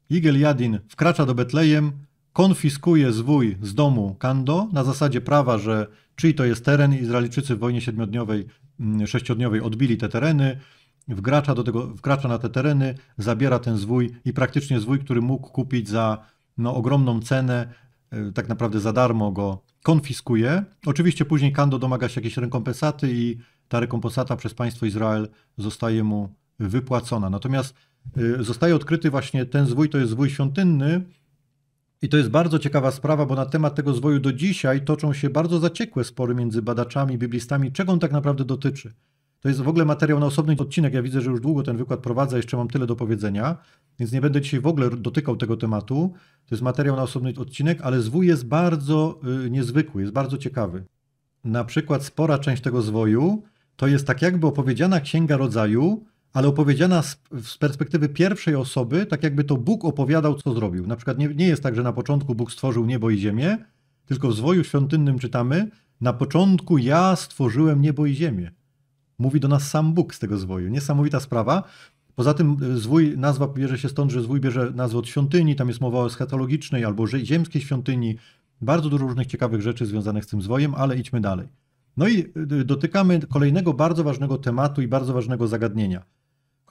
Igel Jadin wkracza do Betlejem, konfiskuje zwój z domu Kando na zasadzie prawa, że czyj to jest teren. Izraelczycy w wojnie siedmiodniowej, mm, sześciodniowej odbili te tereny, wkracza, do tego, wkracza na te tereny, zabiera ten zwój i praktycznie zwój, który mógł kupić za no, ogromną cenę, e, tak naprawdę za darmo go konfiskuje. Oczywiście później Kando domaga się jakiejś rekompensaty i ta rekompensata przez państwo Izrael zostaje mu wypłacona. Natomiast Y, zostaje odkryty właśnie ten zwój, to jest zwój świątynny. I to jest bardzo ciekawa sprawa, bo na temat tego zwoju do dzisiaj toczą się bardzo zaciekłe spory między badaczami, biblistami, czego on tak naprawdę dotyczy. To jest w ogóle materiał na osobny odcinek. Ja widzę, że już długo ten wykład prowadzę, jeszcze mam tyle do powiedzenia, więc nie będę dzisiaj w ogóle dotykał tego tematu. To jest materiał na osobny odcinek, ale zwój jest bardzo y, niezwykły, jest bardzo ciekawy. Na przykład spora część tego zwoju to jest tak jakby opowiedziana księga rodzaju, ale opowiedziana z, z, perspektywy pierwszej osoby, tak jakby to Bóg opowiadał, co zrobił. Na przykład nie, nie jest tak, że na początku Bóg stworzył niebo i ziemię, tylko w zwoju świątynnym czytamy, na początku ja stworzyłem niebo i ziemię. Mówi do nas sam Bóg z tego zwoju. Niesamowita sprawa. Poza tym y, zwój, nazwa bierze się stąd, że zwój bierze nazwę od świątyni, tam jest mowa o eschatologicznej albo ziemskiej świątyni. Bardzo dużo różnych ciekawych rzeczy związanych z tym zwojem, ale idźmy dalej. No i y, y, dotykamy kolejnego bardzo ważnego tematu i bardzo ważnego zagadnienia.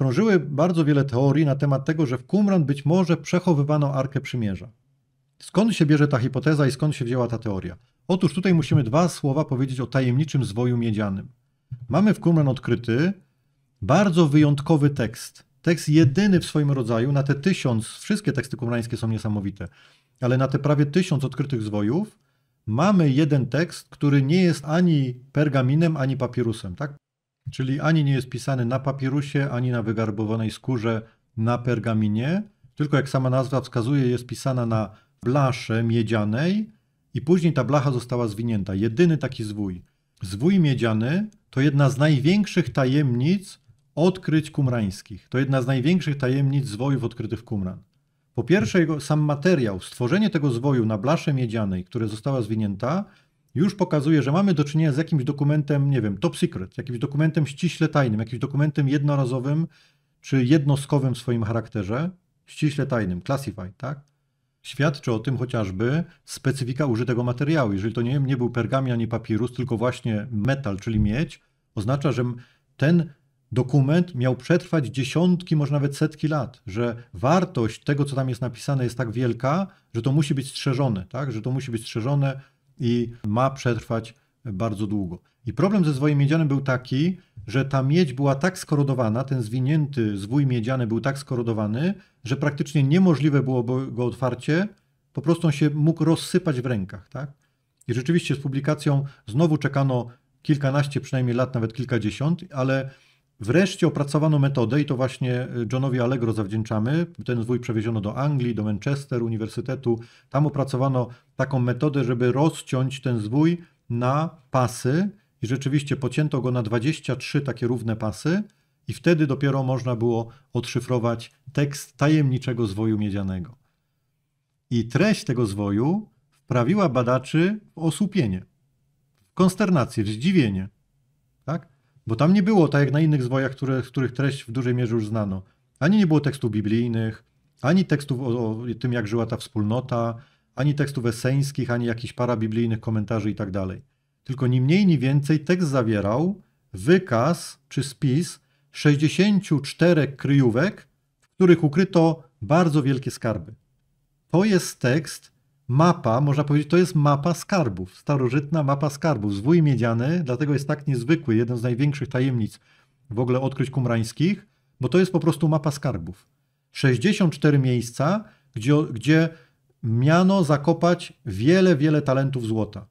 Krążyły bardzo wiele teorii na temat tego, że w Qumran być może przechowywano Arkę Przymierza. Skąd się bierze ta hipoteza i skąd się wzięła ta teoria? Otóż tutaj musimy dwa słowa powiedzieć o tajemniczym zwoju miedzianym. Mamy w Qumran odkryty bardzo wyjątkowy tekst. Tekst jedyny w swoim rodzaju, na te tysiąc, wszystkie teksty kumrańskie są niesamowite, ale na te prawie tysiąc odkrytych zwojów mamy jeden tekst, który nie jest ani pergaminem, ani papirusem. Tak? Czyli ani nie jest pisany na papirusie, ani na wygarbowanej skórze, na pergaminie, tylko jak sama nazwa wskazuje, jest pisana na blasze miedzianej i później ta blacha została zwinięta. Jedyny taki zwój. Zwój miedziany to jedna z największych tajemnic odkryć kumrańskich. To jedna z największych tajemnic zwojów odkrytych w Kumran. Po pierwsze, jego, sam materiał, stworzenie tego zwoju na blasze miedzianej, która została zwinięta, już pokazuje, że mamy do czynienia z jakimś dokumentem, nie wiem, top secret, jakimś dokumentem ściśle tajnym, jakimś dokumentem jednorazowym czy jednostkowym w swoim charakterze, ściśle tajnym, classified, tak? Świadczy o tym chociażby specyfika użytego materiału. Jeżeli to nie, nie był pergamin ani papirus, tylko właśnie metal, czyli miedź, oznacza, że ten dokument miał przetrwać dziesiątki, może nawet setki lat, że wartość tego, co tam jest napisane, jest tak wielka, że to musi być strzeżone, tak? że to musi być strzeżone i ma przetrwać bardzo długo. I problem ze zwojem miedzianym był taki, że ta miedź była tak skorodowana, ten zwinięty zwój miedziany był tak skorodowany, że praktycznie niemożliwe było go otwarcie, po prostu on się mógł rozsypać w rękach. Tak? I rzeczywiście z publikacją znowu czekano kilkanaście, przynajmniej lat, nawet kilkadziesiąt, ale Wreszcie opracowano metodę, i to właśnie e, Johnowi Allegro zawdzięczamy. Ten zwój przewieziono do Anglii, do Manchester Uniwersytetu. Tam opracowano taką metodę, żeby rozciąć ten zwój na pasy. I rzeczywiście pocięto go na 23 takie równe pasy, i wtedy dopiero można było odszyfrować tekst tajemniczego zwoju miedzianego. I treść tego zwoju wprawiła badaczy w osłupienie, w konsternację, w zdziwienie. Bo tam nie było, tak jak na innych zwojach, które, których treść w dużej mierze już znano. Ani nie było tekstów biblijnych, ani tekstów o, o tym, jak żyła ta wspólnota, ani tekstów eseńskich, ani jakichś parabiblijnych komentarzy itd. Tak Tylko ni mniej, ni więcej tekst zawierał wykaz czy spis 64 kryjówek, w których ukryto bardzo wielkie skarby. To jest tekst mapa, można powiedzieć, to jest mapa skarbów, starożytna mapa skarbów. Zwój miedziany, dlatego jest tak niezwykły, jeden z największych tajemnic w ogóle odkryć kumrańskich, bo to jest po prostu mapa skarbów. 64 miejsca, gdzie, gdzie miano zakopać wiele, wiele talentów złota.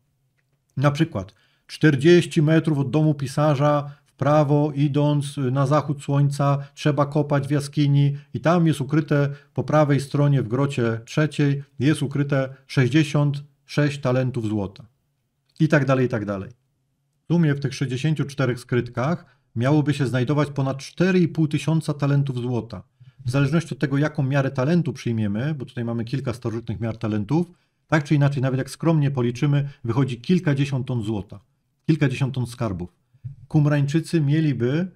Na przykład 40 metrów od domu pisarza prawo, idąc na zachód słońca, trzeba kopać w jaskini i tam jest ukryte po prawej stronie w grocie trzeciej jest ukryte 66 talentów złota. I tak dalej, i tak dalej. W sumie w tych 64 skrytkach miałoby się znajdować ponad 4,5 tysiąca talentów złota. W zależności od tego, jaką miarę talentu przyjmiemy, bo tutaj mamy kilka starożytnych miar talentów, tak czy inaczej, nawet jak skromnie policzymy, wychodzi kilkadziesiąt ton złota, kilkadziesiąt ton skarbów. Kumrańczycy mieliby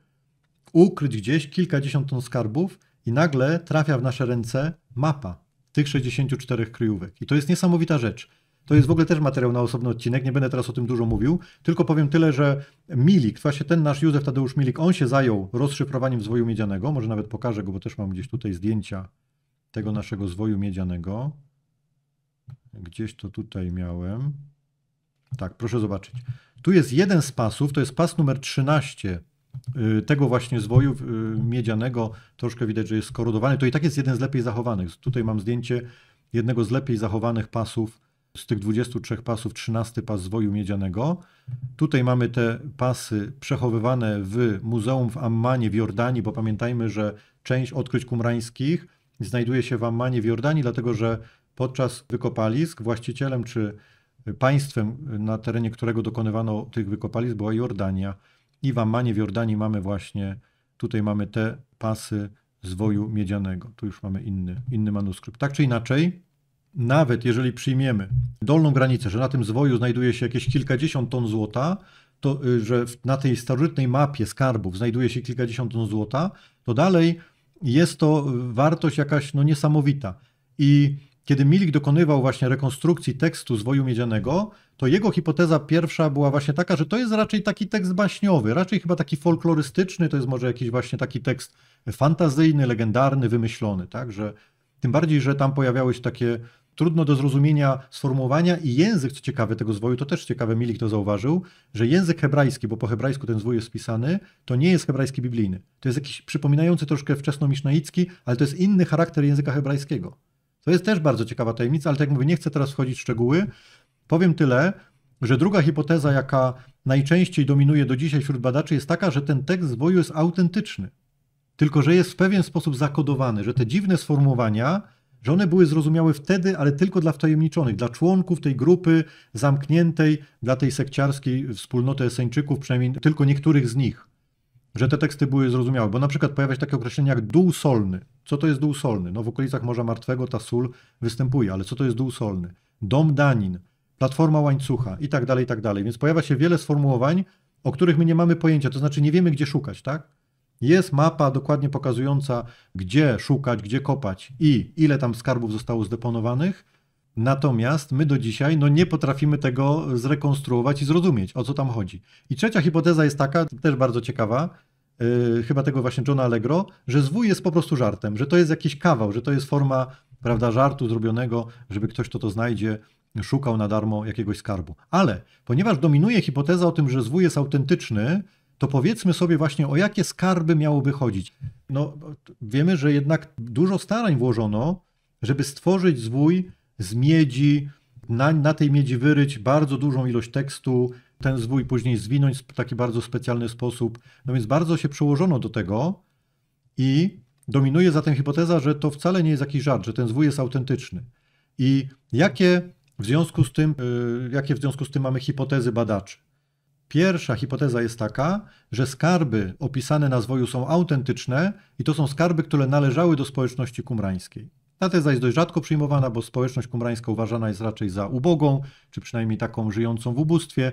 ukryć gdzieś kilkadziesiąt ton skarbów i nagle trafia w nasze ręce mapa tych 64 kryjówek. I to jest niesamowita rzecz. To jest w ogóle też materiał na osobny odcinek, nie będę teraz o tym dużo mówił, tylko powiem tyle, że Milik, właśnie ten nasz Józef Tadeusz Milik, on się zajął rozszyfrowaniem zwoju miedzianego, może nawet pokażę go, bo też mam gdzieś tutaj zdjęcia tego naszego zwoju miedzianego. Gdzieś to tutaj miałem. Tak, proszę zobaczyć. Tu jest jeden z pasów, to jest pas numer 13 y, tego właśnie zwoju y, miedzianego, troszkę widać, że jest skorodowany. To i tak jest jeden z lepiej zachowanych. Tutaj mam zdjęcie jednego z lepiej zachowanych pasów z tych 23 pasów, 13 pas zwoju miedzianego. Tutaj mamy te pasy przechowywane w muzeum w Ammanie w Jordanii, bo pamiętajmy, że część odkryć kumrańskich znajduje się w Ammanie w Jordanii, dlatego że podczas wykopalisk właścicielem czy Państwem, na terenie którego dokonywano tych wykopalisk, była Jordania. I w Ammanie, w Jordanii mamy właśnie, tutaj mamy te pasy zwoju miedzianego. Tu już mamy inny, inny manuskrypt. Tak czy inaczej, nawet jeżeli przyjmiemy dolną granicę, że na tym zwoju znajduje się jakieś kilkadziesiąt ton złota, to, y, że na tej starożytnej mapie skarbów znajduje się kilkadziesiąt ton złota, to dalej jest to wartość jakaś no, niesamowita. I kiedy Milik dokonywał właśnie rekonstrukcji tekstu zwoju Miedzianego, to jego hipoteza pierwsza była właśnie taka, że to jest raczej taki tekst baśniowy, raczej chyba taki folklorystyczny, to jest może jakiś właśnie taki tekst fantazyjny, legendarny, wymyślony, tak, że tym bardziej, że tam pojawiały się takie trudno do zrozumienia sformułowania i język, co ciekawe tego zwoju, to też ciekawe, Milik to zauważył, że język hebrajski, bo po hebrajsku ten zwój jest spisany, to nie jest hebrajski biblijny. To jest jakiś przypominający troszkę wczesno ale to jest inny charakter języka hebrajskiego. To jest też bardzo ciekawa tajemnica, ale tak jak mówię, nie chcę teraz wchodzić w szczegóły. Powiem tyle, że druga hipoteza, jaka najczęściej dominuje do dzisiaj wśród badaczy, jest taka, że ten tekst zwoju jest autentyczny, tylko że jest w pewien sposób zakodowany, że te dziwne sformułowania, że one były zrozumiałe wtedy, ale tylko dla wtajemniczonych, dla członków tej grupy zamkniętej, dla tej sekciarskiej wspólnoty Eseńczyków, przynajmniej tylko niektórych z nich że te teksty były zrozumiałe, bo na przykład pojawia się takie określenie jak dół solny. Co to jest dół solny? No w okolicach Morza Martwego ta sól występuje, ale co to jest dół solny? Dom danin, platforma łańcucha i tak dalej, i tak dalej. Więc pojawia się wiele sformułowań, o których my nie mamy pojęcia, to znaczy nie wiemy gdzie szukać, tak? Jest mapa dokładnie pokazująca, gdzie szukać, gdzie kopać i ile tam skarbów zostało zdeponowanych, Natomiast my do dzisiaj no, nie potrafimy tego zrekonstruować i zrozumieć, o co tam chodzi. I trzecia hipoteza jest taka, też bardzo ciekawa, yy, chyba tego właśnie Johna Allegro, że zwój jest po prostu żartem, że to jest jakiś kawał, że to jest forma prawda, żartu zrobionego, żeby ktoś, kto to znajdzie, szukał na darmo jakiegoś skarbu. Ale ponieważ dominuje hipoteza o tym, że zwój jest autentyczny, to powiedzmy sobie właśnie, o jakie skarby miałoby chodzić. No, wiemy, że jednak dużo starań włożono, żeby stworzyć zwój z miedzi, na, na tej miedzi wyryć bardzo dużą ilość tekstu, ten zwój później zwinąć w taki bardzo specjalny sposób. No więc bardzo się przełożono do tego i dominuje zatem hipoteza, że to wcale nie jest jakiś żart, że ten zwój jest autentyczny. I jakie w związku z tym, y, jakie w związku z tym mamy hipotezy badaczy? Pierwsza hipoteza jest taka, że skarby opisane na zwoju są autentyczne i to są skarby, które należały do społeczności kumrańskiej. Ta teza jest dość rzadko przyjmowana, bo społeczność kumrańska uważana jest raczej za ubogą, czy przynajmniej taką żyjącą w ubóstwie,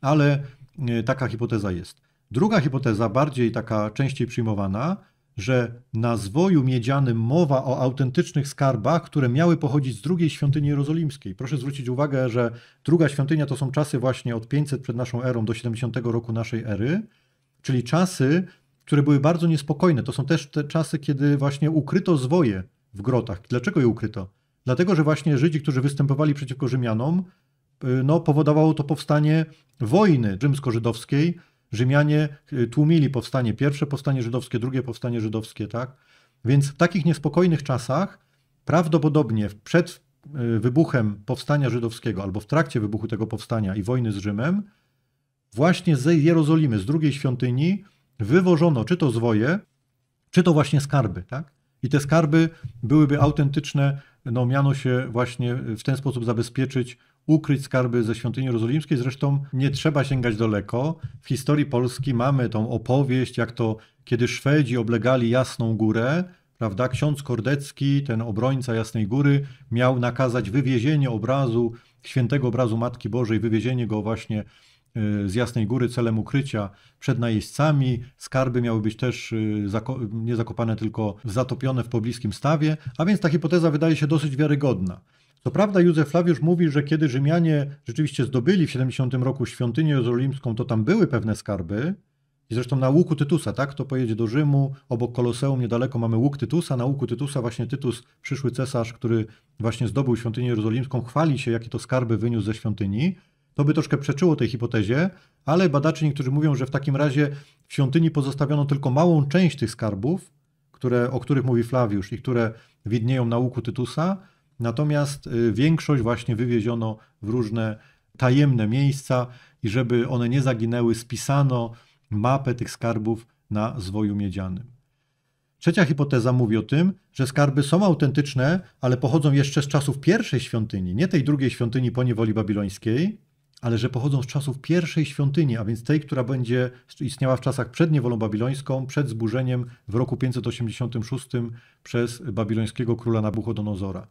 ale e, taka hipoteza jest. Druga hipoteza, bardziej taka częściej przyjmowana, że na zwoju miedzianym mowa o autentycznych skarbach, które miały pochodzić z drugiej świątyni jerozolimskiej. Proszę zwrócić uwagę, że druga świątynia to są czasy właśnie od 500 przed naszą erą do 70 roku naszej ery, czyli czasy, które były bardzo niespokojne. To są też te czasy, kiedy właśnie ukryto zwoje w grotach. Dlaczego je ukryto? Dlatego, że właśnie Żydzi, którzy występowali przeciwko Rzymianom, y, no, powodowało to powstanie wojny rzymsko-żydowskiej. Rzymianie y, tłumili powstanie pierwsze, powstanie żydowskie, drugie powstanie żydowskie, tak? Więc w takich niespokojnych czasach prawdopodobnie przed y, wybuchem powstania żydowskiego albo w trakcie wybuchu tego powstania i wojny z Rzymem, właśnie z Jerozolimy, z drugiej świątyni, wywożono czy to zwoje, czy to właśnie skarby, tak? I te skarby byłyby autentyczne, no miano się właśnie w ten sposób zabezpieczyć, ukryć skarby ze świątyni jerozolimskiej. Zresztą nie trzeba sięgać daleko. W historii Polski mamy tą opowieść, jak to kiedy Szwedzi oblegali Jasną Górę, prawda? Ksiądz Kordecki, ten obrońca Jasnej Góry, miał nakazać wywiezienie obrazu, świętego obrazu Matki Bożej, wywiezienie go właśnie Y, z Jasnej Góry celem ukrycia przed najeźdźcami. Skarby miały być też y, nie zakopane, tylko zatopione w pobliskim stawie, a więc ta hipoteza wydaje się dosyć wiarygodna. Co prawda Józef Flawiusz mówi, że kiedy Rzymianie rzeczywiście zdobyli w 70 roku świątynię jerozolimską, to tam były pewne skarby, i zresztą na łuku Tytusa, tak? Kto pojedzie do Rzymu, obok Koloseum niedaleko mamy łuk Tytusa. Na łuku Tytusa właśnie Tytus, przyszły cesarz, który właśnie zdobył świątynię jerozolimską, chwali się, jakie to skarby wyniósł ze świątyni. To by troszkę przeczyło tej hipotezie, ale badacze niektórzy mówią, że w takim razie w świątyni pozostawiono tylko małą część tych skarbów, które, o których mówi Flawiusz i które widnieją na łuku Tytusa, natomiast y, większość właśnie wywieziono w różne tajemne miejsca i żeby one nie zaginęły, spisano mapę tych skarbów na zwoju miedzianym. Trzecia hipoteza mówi o tym, że skarby są autentyczne, ale pochodzą jeszcze z czasów pierwszej świątyni, nie tej drugiej świątyni po niewoli babilońskiej, ale że pochodzą z czasów pierwszej świątyni, a więc tej, która będzie istniała w czasach przed niewolą babilońską, przed zburzeniem w roku 586 przez babilońskiego króla Nabuchodonozora.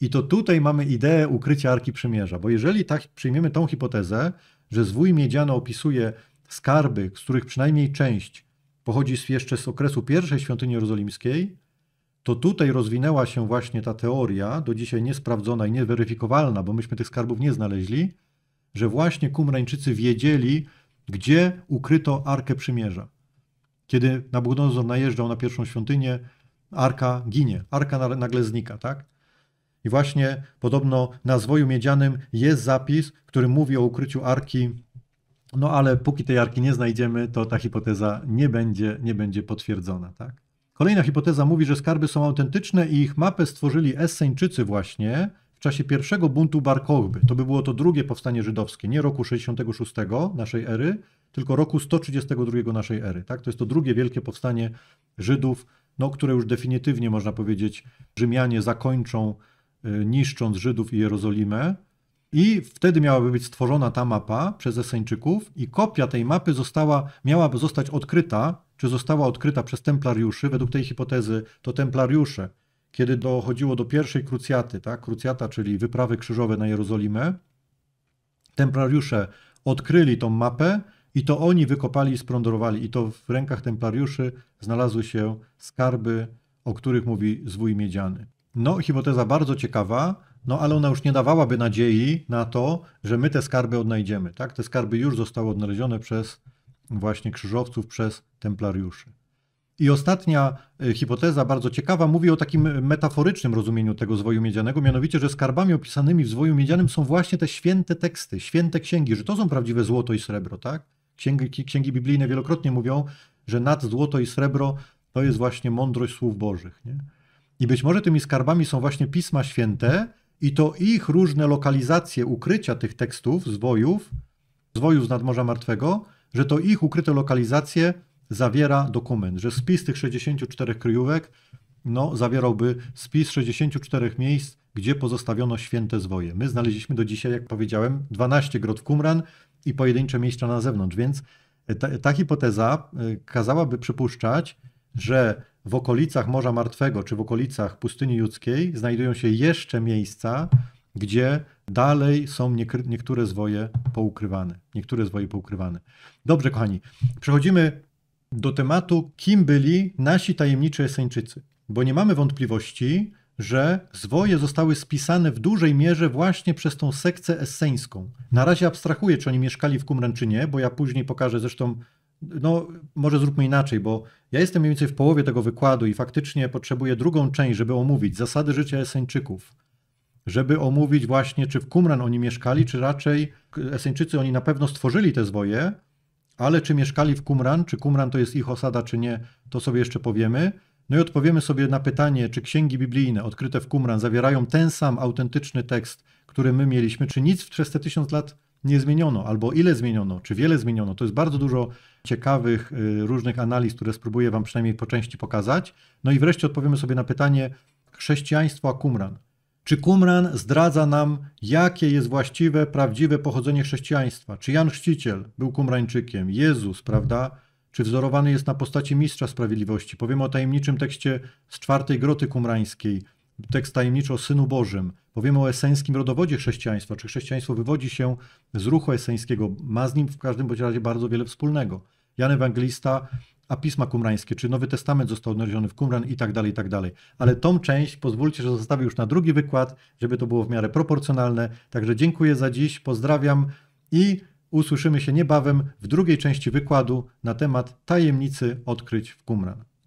I to tutaj mamy ideę ukrycia Arki Przymierza, bo jeżeli tak przyjmiemy tą hipotezę, że zwój miedziano opisuje skarby, z których przynajmniej część pochodzi jeszcze z okresu pierwszej świątyni jerozolimskiej, to tutaj rozwinęła się właśnie ta teoria, do dzisiaj niesprawdzona i nieweryfikowalna, bo myśmy tych skarbów nie znaleźli, że właśnie Kumrańczycy wiedzieli, gdzie ukryto Arkę Przymierza. Kiedy Nabuchodonozor najeżdżał na pierwszą świątynię, Arka ginie, Arka nagle znika, tak? I właśnie podobno na zwoju miedzianym jest zapis, który mówi o ukryciu Arki, no ale póki tej Arki nie znajdziemy, to ta hipoteza nie będzie, nie będzie potwierdzona, tak? Kolejna hipoteza mówi, że skarby są autentyczne i ich mapę stworzyli Esseńczycy właśnie, w czasie pierwszego buntu Bar Kochby, to by było to drugie powstanie żydowskie, nie roku 66 naszej ery, tylko roku 132 naszej ery. Tak? To jest to drugie wielkie powstanie Żydów, no, które już definitywnie można powiedzieć Rzymianie zakończą y, niszcząc Żydów i Jerozolimę. I wtedy miałaby być stworzona ta mapa przez Eseńczyków i kopia tej mapy została, miałaby zostać odkryta, czy została odkryta przez templariuszy. Według tej hipotezy to templariusze kiedy dochodziło do pierwszej krucjaty, tak? krucjata, czyli wyprawy krzyżowe na Jerozolimę, templariusze odkryli tą mapę i to oni wykopali i sprądrowali. I to w rękach templariuszy znalazły się skarby, o których mówi zwój miedziany. No, hipoteza bardzo ciekawa, no ale ona już nie dawałaby nadziei na to, że my te skarby odnajdziemy. Tak? Te skarby już zostały odnalezione przez właśnie krzyżowców, przez templariuszy. I ostatnia e, hipoteza, bardzo ciekawa, mówi o takim e, metaforycznym rozumieniu tego zwoju miedzianego, mianowicie, że skarbami opisanymi w zwoju miedzianym są właśnie te święte teksty, święte księgi, że to są prawdziwe złoto i srebro, tak? Księgi, księgi biblijne wielokrotnie mówią, że nad złoto i srebro to jest właśnie mądrość słów Bożych. Nie? I być może tymi skarbami są właśnie pisma święte i to ich różne lokalizacje ukrycia tych tekstów, zwojów, zwojów z nadmorza martwego, że to ich ukryte lokalizacje zawiera dokument, że spis tych 64 kryjówek no, zawierałby spis 64 miejsc, gdzie pozostawiono święte zwoje. My znaleźliśmy do dzisiaj, jak powiedziałem, 12 grot w Qumran i pojedyncze miejsca na zewnątrz, więc ta, ta hipoteza e, kazałaby przypuszczać, że w okolicach Morza Martwego czy w okolicach Pustyni Judzkiej znajdują się jeszcze miejsca, gdzie dalej są niektóre zwoje poukrywane. Niektóre zwoje poukrywane. Dobrze, kochani, przechodzimy do tematu, kim byli nasi tajemniczy Eseńczycy, bo nie mamy wątpliwości, że zwoje zostały spisane w dużej mierze właśnie przez tą sekcję Eseńską. Na razie abstrahuję, czy oni mieszkali w Kumranczynie, bo ja później pokażę zresztą, no może zróbmy inaczej, bo ja jestem mniej więcej w połowie tego wykładu i faktycznie potrzebuję drugą część, żeby omówić zasady życia Eseńczyków, żeby omówić właśnie, czy w Kumran oni mieszkali, czy raczej Eseńczycy oni na pewno stworzyli te zwoje, ale czy mieszkali w Kumran, czy Kumran to jest ich osada, czy nie, to sobie jeszcze powiemy. No i odpowiemy sobie na pytanie, czy księgi biblijne odkryte w Kumran zawierają ten sam autentyczny tekst, który my mieliśmy, czy nic przez te tysiąc lat nie zmieniono, albo ile zmieniono, czy wiele zmieniono. To jest bardzo dużo ciekawych, y, różnych analiz, które spróbuję Wam przynajmniej po części pokazać. No i wreszcie odpowiemy sobie na pytanie chrześcijaństwo a Kumran. Czy Kumran zdradza nam, jakie jest właściwe, prawdziwe pochodzenie chrześcijaństwa? Czy Jan Chrzciciel był Kumrańczykiem? Jezus, prawda? Czy wzorowany jest na postaci Mistrza Sprawiedliwości? Powiemy o tajemniczym tekście z czwartej groty kumrańskiej, tekst tajemniczy o Synu Bożym. Powiemy o eseńskim rodowodzie chrześcijaństwa. Czy chrześcijaństwo wywodzi się z ruchu eseńskiego? Ma z nim w każdym bądź razie bardzo wiele wspólnego. Jan Ewangelista a pisma kumrańskie, czy Nowy Testament został odnaleziony w Kumran i tak dalej, i tak dalej. Ale tą część pozwólcie, że zostawię już na drugi wykład, żeby to było w miarę proporcjonalne. Także dziękuję za dziś, pozdrawiam i usłyszymy się niebawem w drugiej części wykładu na temat tajemnicy odkryć w Kumran.